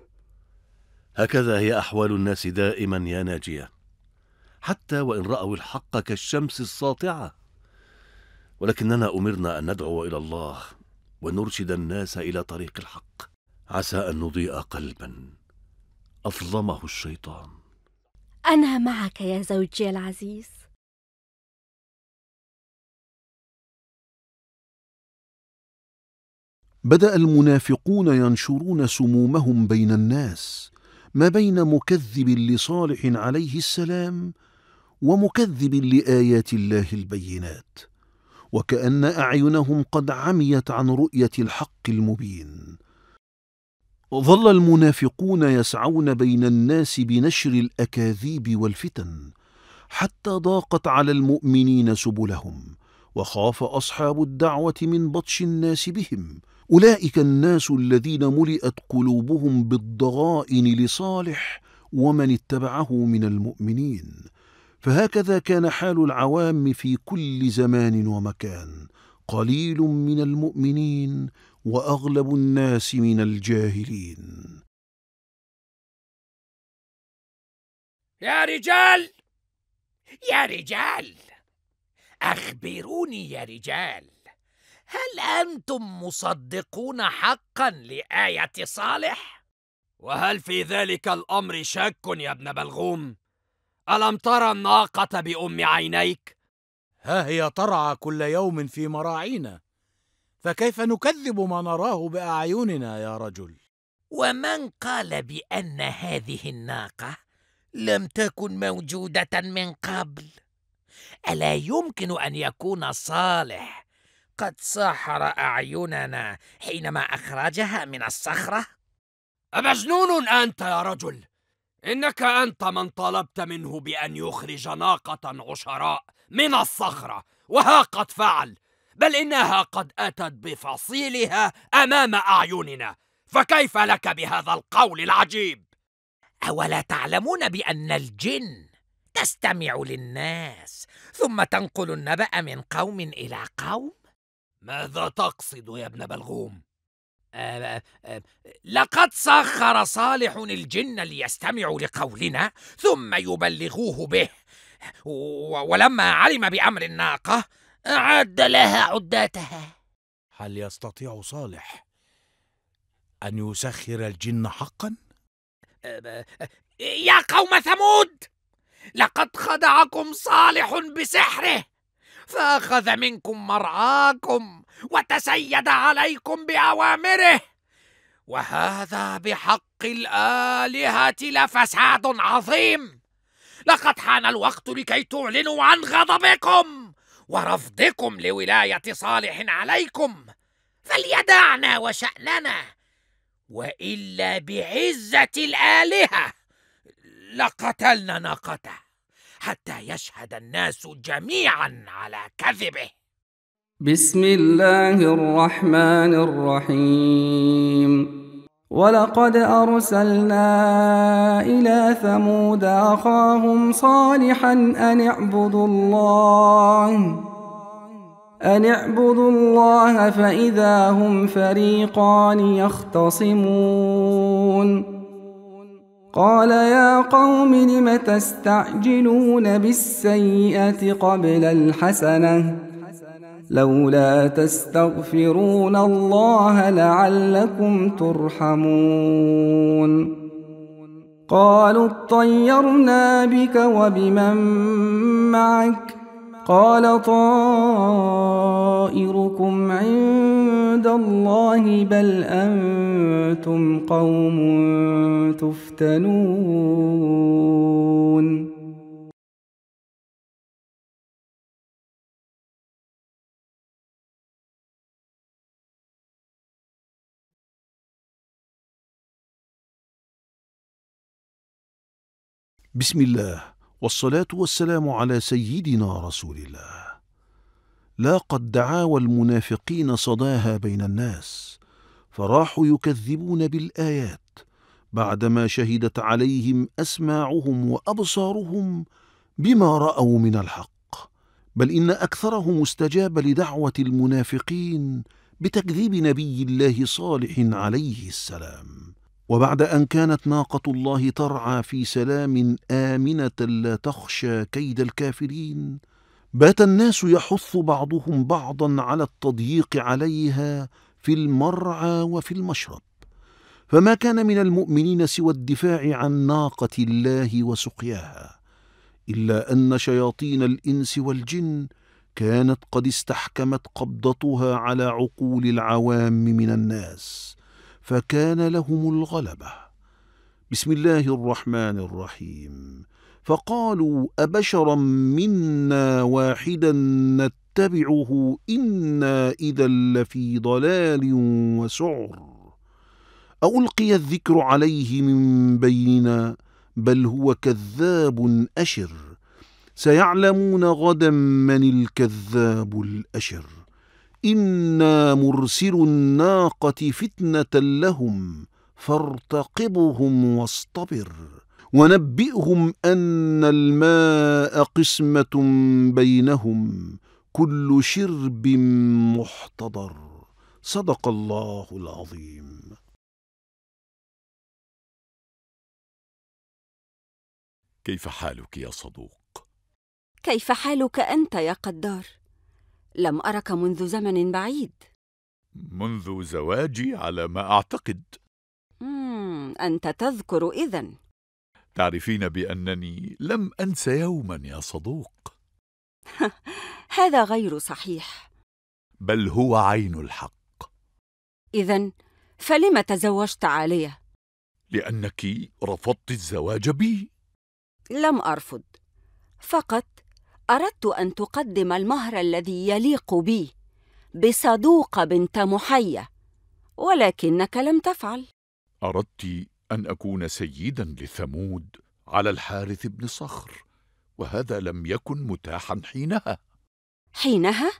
هكذا هي احوال الناس دائما يا ناجيه حتى وان راوا الحق كالشمس الساطعه ولكننا امرنا ان ندعو الى الله ونرشد الناس الى طريق الحق عسى ان نضيء قلبا اظلمه الشيطان انا معك يا زوجي العزيز بدا المنافقون ينشرون سمومهم بين الناس ما بين مكذب لصالح عليه السلام ومكذب لايات الله البينات وكان اعينهم قد عميت عن رؤيه الحق المبين ظل المنافقون يسعون بين الناس بنشر الاكاذيب والفتن حتى ضاقت على المؤمنين سبلهم وخاف اصحاب الدعوه من بطش الناس بهم اولئك الناس الذين ملئت قلوبهم بالضغائن لصالح ومن اتبعه من المؤمنين فهكذا كان حال العوام في كل زمان ومكان قليل من المؤمنين واغلب الناس من الجاهلين يا رجال يا رجال اخبروني يا رجال هل انتم مصدقون حقا لايه صالح وهل في ذلك الامر شك يا ابن بلغوم ألم ترى الناقة بأم عينيك؟ ها هي ترعى كل يوم في مراعينا فكيف نكذب ما نراه بأعيننا يا رجل؟ ومن قال بأن هذه الناقة لم تكن موجودة من قبل؟ ألا يمكن أن يكون صالح قد سحر أعيننا حينما أخرجها من الصخرة؟ أمجنون أنت يا رجل؟ إنك أنت من طلبت منه بأن يخرج ناقة عشراء من الصخرة وها قد فعل بل إنها قد أتت بفصيلها أمام أعيننا فكيف لك بهذا القول العجيب؟ أولا تعلمون بأن الجن تستمع للناس ثم تنقل النبأ من قوم إلى قوم؟ ماذا تقصد يا ابن بلغوم؟ آه، آه، لقد سخر صالح الجن ليستمعوا لقولنا ثم يبلغوه به ولما علم بأمر الناقة أعد لها عداتها هل يستطيع صالح أن يسخر الجن حقا؟ آه، يا قوم ثمود لقد خدعكم صالح بسحره فأخذ منكم مرعاكم وتسيد عليكم بأوامره وهذا بحق الآلهة لفساد عظيم لقد حان الوقت لكي تعلنوا عن غضبكم ورفضكم لولاية صالح عليكم فليدعنا وشأننا وإلا بعزة الآلهة لقتلنا ناقته حتى يشهد الناس جميعا على كذبه بسم الله الرحمن الرحيم ولقد أرسلنا إلى ثمود أخاهم صالحا أن اعبدوا الله أن اعبدوا الله فإذا هم فريقان يختصمون قال يا قوم لم تستعجلون بالسيئة قبل الحسنة لولا تستغفرون الله لعلكم ترحمون قالوا اطيرنا بك وبمن معك قال طائركم عند عند الله بل أنتم قوم تفتنون بسم الله والصلاة والسلام على سيدنا رسول الله لاقت دعاوى المنافقين صداها بين الناس فراحوا يكذبون بالايات بعدما شهدت عليهم اسماعهم وابصارهم بما راوا من الحق بل ان اكثرهم استجاب لدعوه المنافقين بتكذيب نبي الله صالح عليه السلام وبعد ان كانت ناقه الله ترعى في سلام امنه لا تخشى كيد الكافرين بات الناس يحث بعضهم بعضا على التضييق عليها في المرعى وفي المشرب فما كان من المؤمنين سوى الدفاع عن ناقه الله وسقياها الا ان شياطين الانس والجن كانت قد استحكمت قبضتها على عقول العوام من الناس فكان لهم الغلبه بسم الله الرحمن الرحيم فقالوا أبشرا منا واحدا نتبعه إنا إذا لفي ضلال وسعر ألقي الذكر عليه من بيننا بل هو كذاب أشر سيعلمون غدا من الكذاب الأشر إنا مرسل الناقة فتنة لهم فارتقبهم واصطبر ونبئهم أن الماء قسمة بينهم كل شرب محتضر صدق الله العظيم كيف حالك يا صدوق كيف حالك انت يا قدار لم ارك منذ زمن بعيد منذ زواجي على ما اعتقد مم. انت تذكر اذن تعرفين بأنني لم أنس يوما يا صدوق هذا غير صحيح بل هو عين الحق إذا فلم تزوجت علي لأنك رفضت الزواج بي لم أرفض فقط أردت أن تقدم المهر الذي يليق بي بصدوق بنت محية ولكنك لم تفعل أردت أن أكون سيدا لثمود على الحارث بن صخر وهذا لم يكن متاحا حينها حينها؟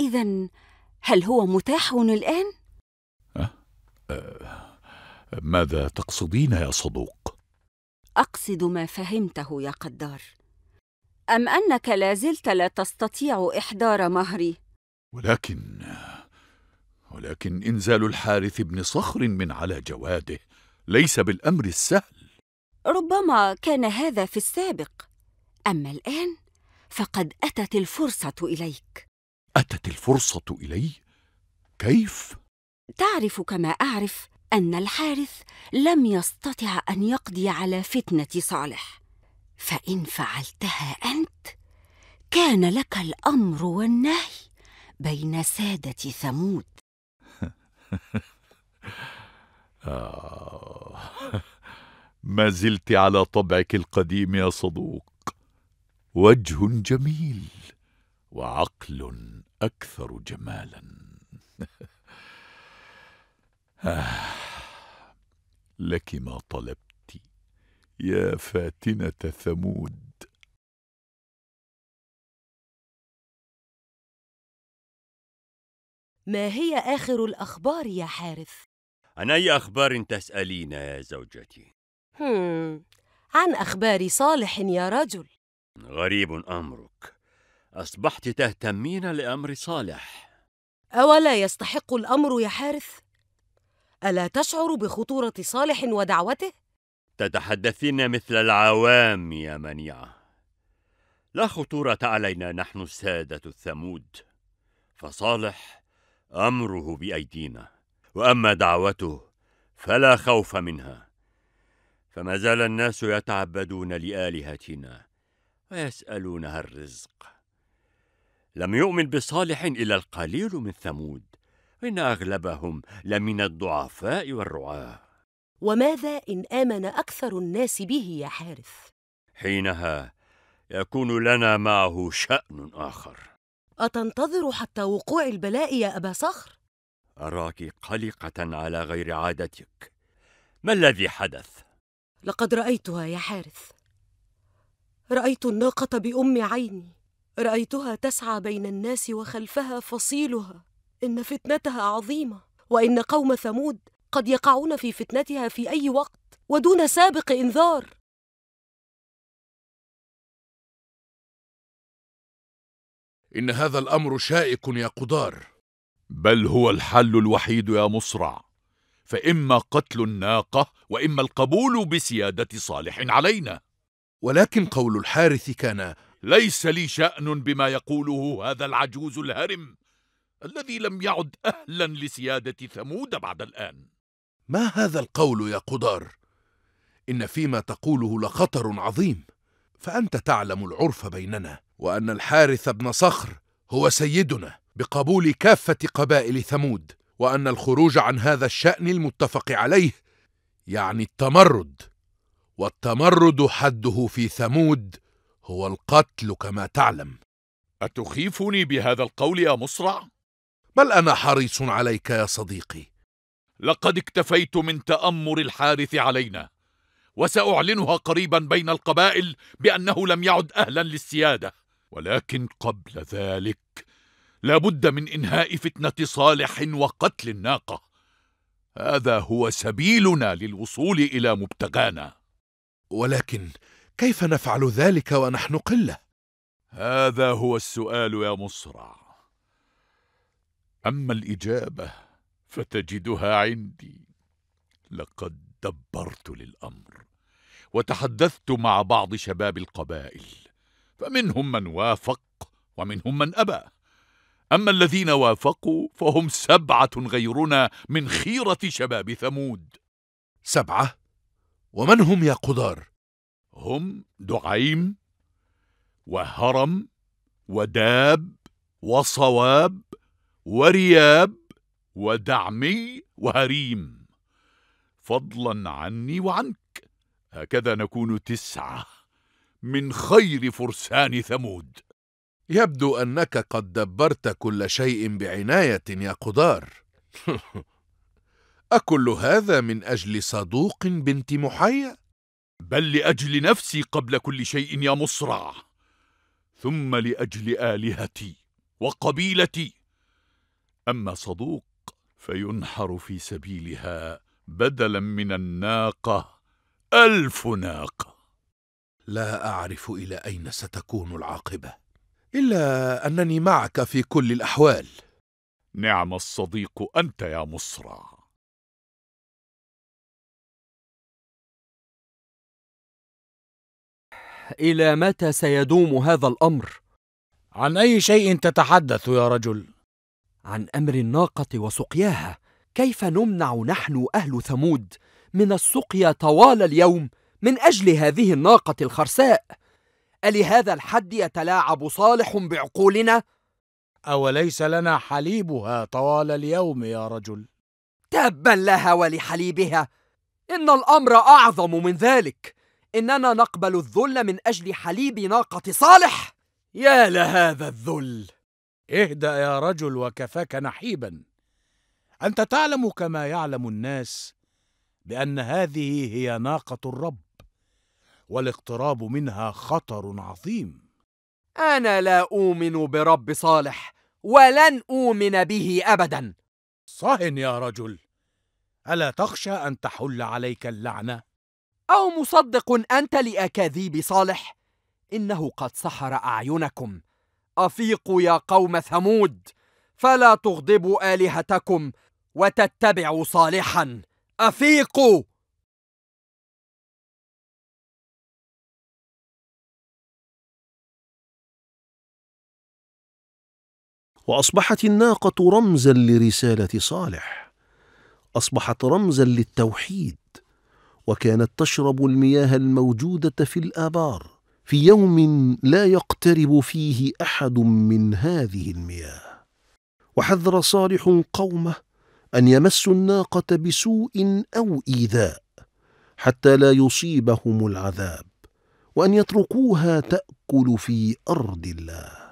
إذا هل هو متاح الآن؟ أه؟ أه؟ ماذا تقصدين يا صدوق؟ أقصد ما فهمته يا قدار أم أنك لا زلت لا تستطيع إحضار مهري؟ ولكن ولكن إنزال الحارث بن صخر من على جواده ليس بالأمر السهل ربما كان هذا في السابق أما الآن فقد أتت الفرصة إليك أتت الفرصة إلي؟ كيف؟ تعرف كما أعرف أن الحارث لم يستطع أن يقضي على فتنة صالح فإن فعلتها أنت كان لك الأمر والنهي بين سادة ثمود آه. ما زلت على طبعك القديم يا صدوق وجه جميل وعقل أكثر جمالا آه. لك ما طلبت يا فاتنة ثمود ما هي آخر الأخبار يا حارث؟ عن أي أخبار تسألين يا زوجتي؟ هم. عن أخبار صالح يا رجل غريب أمرك أصبحت تهتمين لأمر صالح أولا يستحق الأمر يا حارث؟ ألا تشعر بخطورة صالح ودعوته؟ تتحدثين مثل العوام يا منيعة لا خطورة علينا نحن السادة الثمود فصالح أمره بأيدينا واما دعوته فلا خوف منها فما زال الناس يتعبدون لالهتنا ويسالونها الرزق لم يؤمن بصالح الا القليل من ثمود ان اغلبهم لمن الضعفاء والرعاه وماذا ان امن اكثر الناس به يا حارث حينها يكون لنا معه شان اخر اتنتظر حتى وقوع البلاء يا ابا صخر أراك قلقة على غير عادتك ما الذي حدث؟ لقد رأيتها يا حارث رأيت الناقة بأم عيني رأيتها تسعى بين الناس وخلفها فصيلها إن فتنتها عظيمة وإن قوم ثمود قد يقعون في فتنتها في أي وقت ودون سابق إنذار إن هذا الأمر شائك يا قدار بل هو الحل الوحيد يا مصرع فإما قتل الناقة وإما القبول بسيادة صالح علينا ولكن قول الحارث كان ليس لي شأن بما يقوله هذا العجوز الهرم الذي لم يعد أهلا لسيادة ثمود بعد الآن ما هذا القول يا قدار إن فيما تقوله لخطر عظيم فأنت تعلم العرف بيننا وأن الحارث بن صخر هو سيدنا بقبول كافه قبائل ثمود وان الخروج عن هذا الشان المتفق عليه يعني التمرد والتمرد حده في ثمود هو القتل كما تعلم اتخيفني بهذا القول يا مصرع بل انا حريص عليك يا صديقي لقد اكتفيت من تامر الحارث علينا وساعلنها قريبا بين القبائل بانه لم يعد اهلا للسياده ولكن قبل ذلك لا بد من إنهاء فتنة صالح وقتل الناقة هذا هو سبيلنا للوصول إلى مبتغانا ولكن كيف نفعل ذلك ونحن قلة؟ هذا هو السؤال يا مصرع أما الإجابة فتجدها عندي لقد دبرت للأمر وتحدثت مع بعض شباب القبائل فمنهم من وافق ومنهم من أبى أما الذين وافقوا فهم سبعة غيرنا من خيرة شباب ثمود سبعة؟ ومن هم يا قدار؟ هم دعيم وهرم وداب وصواب ورياب ودعمي وهريم فضلا عني وعنك هكذا نكون تسعة من خير فرسان ثمود يبدو أنك قد دبرت كل شيء بعناية يا قدار أكل هذا من أجل صدوق بنت محيا؟ بل لأجل نفسي قبل كل شيء يا مصرع ثم لأجل آلهتي وقبيلتي أما صدوق فينحر في سبيلها بدلا من الناقة ألف ناقة لا أعرف إلى أين ستكون العاقبة إلا أنني معك في كل الأحوال نعم الصديق أنت يا مصرع إلى متى سيدوم هذا الأمر؟ عن أي شيء تتحدث يا رجل؟ عن أمر الناقة وسقياها كيف نمنع نحن أهل ثمود من السقيا طوال اليوم من أجل هذه الناقة الخرساء؟ ألهذا الحد يتلاعب صالح بعقولنا؟ أوليس لنا حليبها طوال اليوم يا رجل؟ تبا لها ولحليبها إن الأمر أعظم من ذلك إننا نقبل الذل من أجل حليب ناقة صالح يا لهذا الذل اهدأ يا رجل وكفاك نحيبا أنت تعلم كما يعلم الناس بأن هذه هي ناقة الرب والاقتراب منها خطر عظيم انا لا اؤمن برب صالح ولن اؤمن به ابدا صهن يا رجل الا تخشى ان تحل عليك اللعنه او مصدق انت لاكاذيب صالح انه قد سحر اعينكم افيقوا يا قوم ثمود فلا تغضبوا الهتكم وتتبعوا صالحا افيقوا واصبحت الناقه رمزا لرساله صالح اصبحت رمزا للتوحيد وكانت تشرب المياه الموجوده في الابار في يوم لا يقترب فيه احد من هذه المياه وحذر صالح قومه ان يمسوا الناقه بسوء او ايذاء حتى لا يصيبهم العذاب وان يتركوها تاكل في ارض الله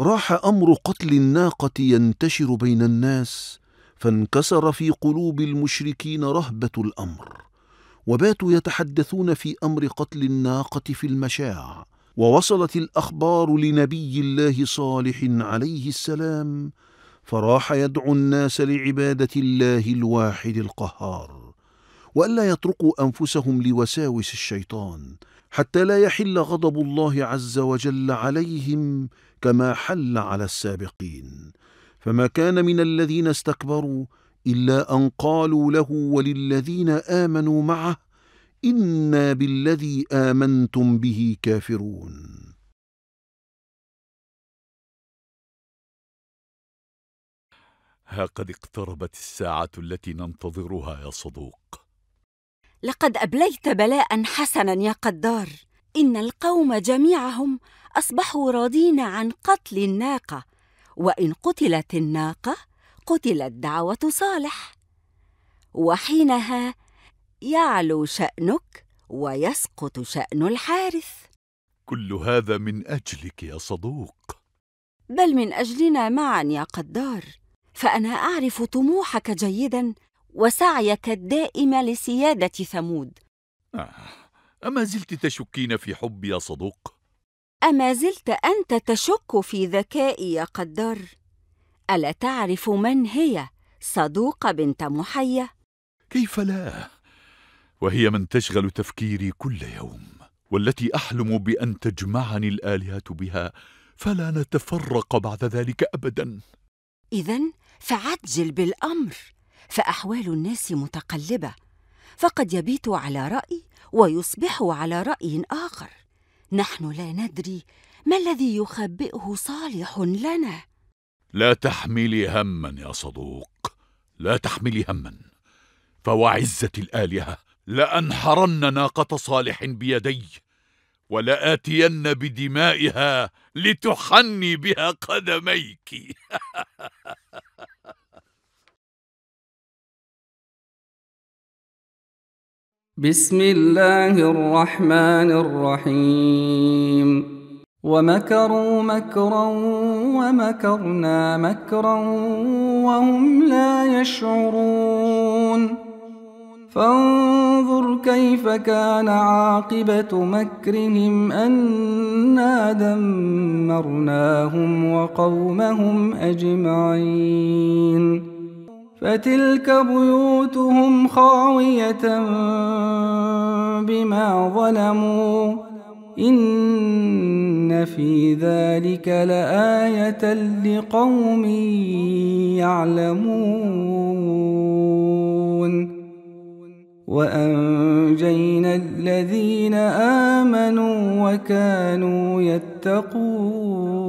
راح امر قتل الناقه ينتشر بين الناس فانكسر في قلوب المشركين رهبه الامر وباتوا يتحدثون في امر قتل الناقه في المشاع ووصلت الاخبار لنبي الله صالح عليه السلام فراح يدعو الناس لعباده الله الواحد القهار والا يتركوا انفسهم لوساوس الشيطان حتى لا يحل غضب الله عز وجل عليهم كما حل على السابقين فما كان من الذين استكبروا إلا أن قالوا له وللذين آمنوا معه إنا بالذي آمنتم به كافرون ها قد اقتربت الساعة التي ننتظرها يا صدوق لقد أبليت بلاء حسنا يا قدار إن القوم جميعهم أصبحوا راضين عن قتل الناقة وإن قتلت الناقة قتلت دعوة صالح وحينها يعلو شأنك ويسقط شأن الحارث كل هذا من أجلك يا صدوق بل من أجلنا معا يا قدار فأنا أعرف طموحك جيدا وسعيك الدائم لسيادة ثمود آه، أما زلت تشكين في حبي يا صدوق؟ أما زلت أنت تشك في ذكائي يا قدار؟ ألا تعرف من هي صدوق بنت محية؟ كيف لا؟ وهي من تشغل تفكيري كل يوم والتي أحلم بأن تجمعني الآلهة بها فلا نتفرق بعد ذلك أبدا إذا فعجل بالأمر فأحوال الناس متقلبة فقد يبيت على رأي ويصبح على رأي آخر نحن لا ندري ما الذي يخبئه صالح لنا لا تحملي هما يا صدوق لا تحملي هما فوعزة الآلهة لأنحرن ناقة صالح بيدي ولآتين بدمائها لتحني بها قدميك بسم الله الرحمن الرحيم ومكروا مكرا ومكرنا مكرا وهم لا يشعرون فانظر كيف كان عاقبة مكرهم أنا دمرناهم وقومهم أجمعين فتلك بيوتهم خاوية بما ظلموا إن في ذلك لآية لقوم يعلمون وأنجينا الذين آمنوا وكانوا يتقون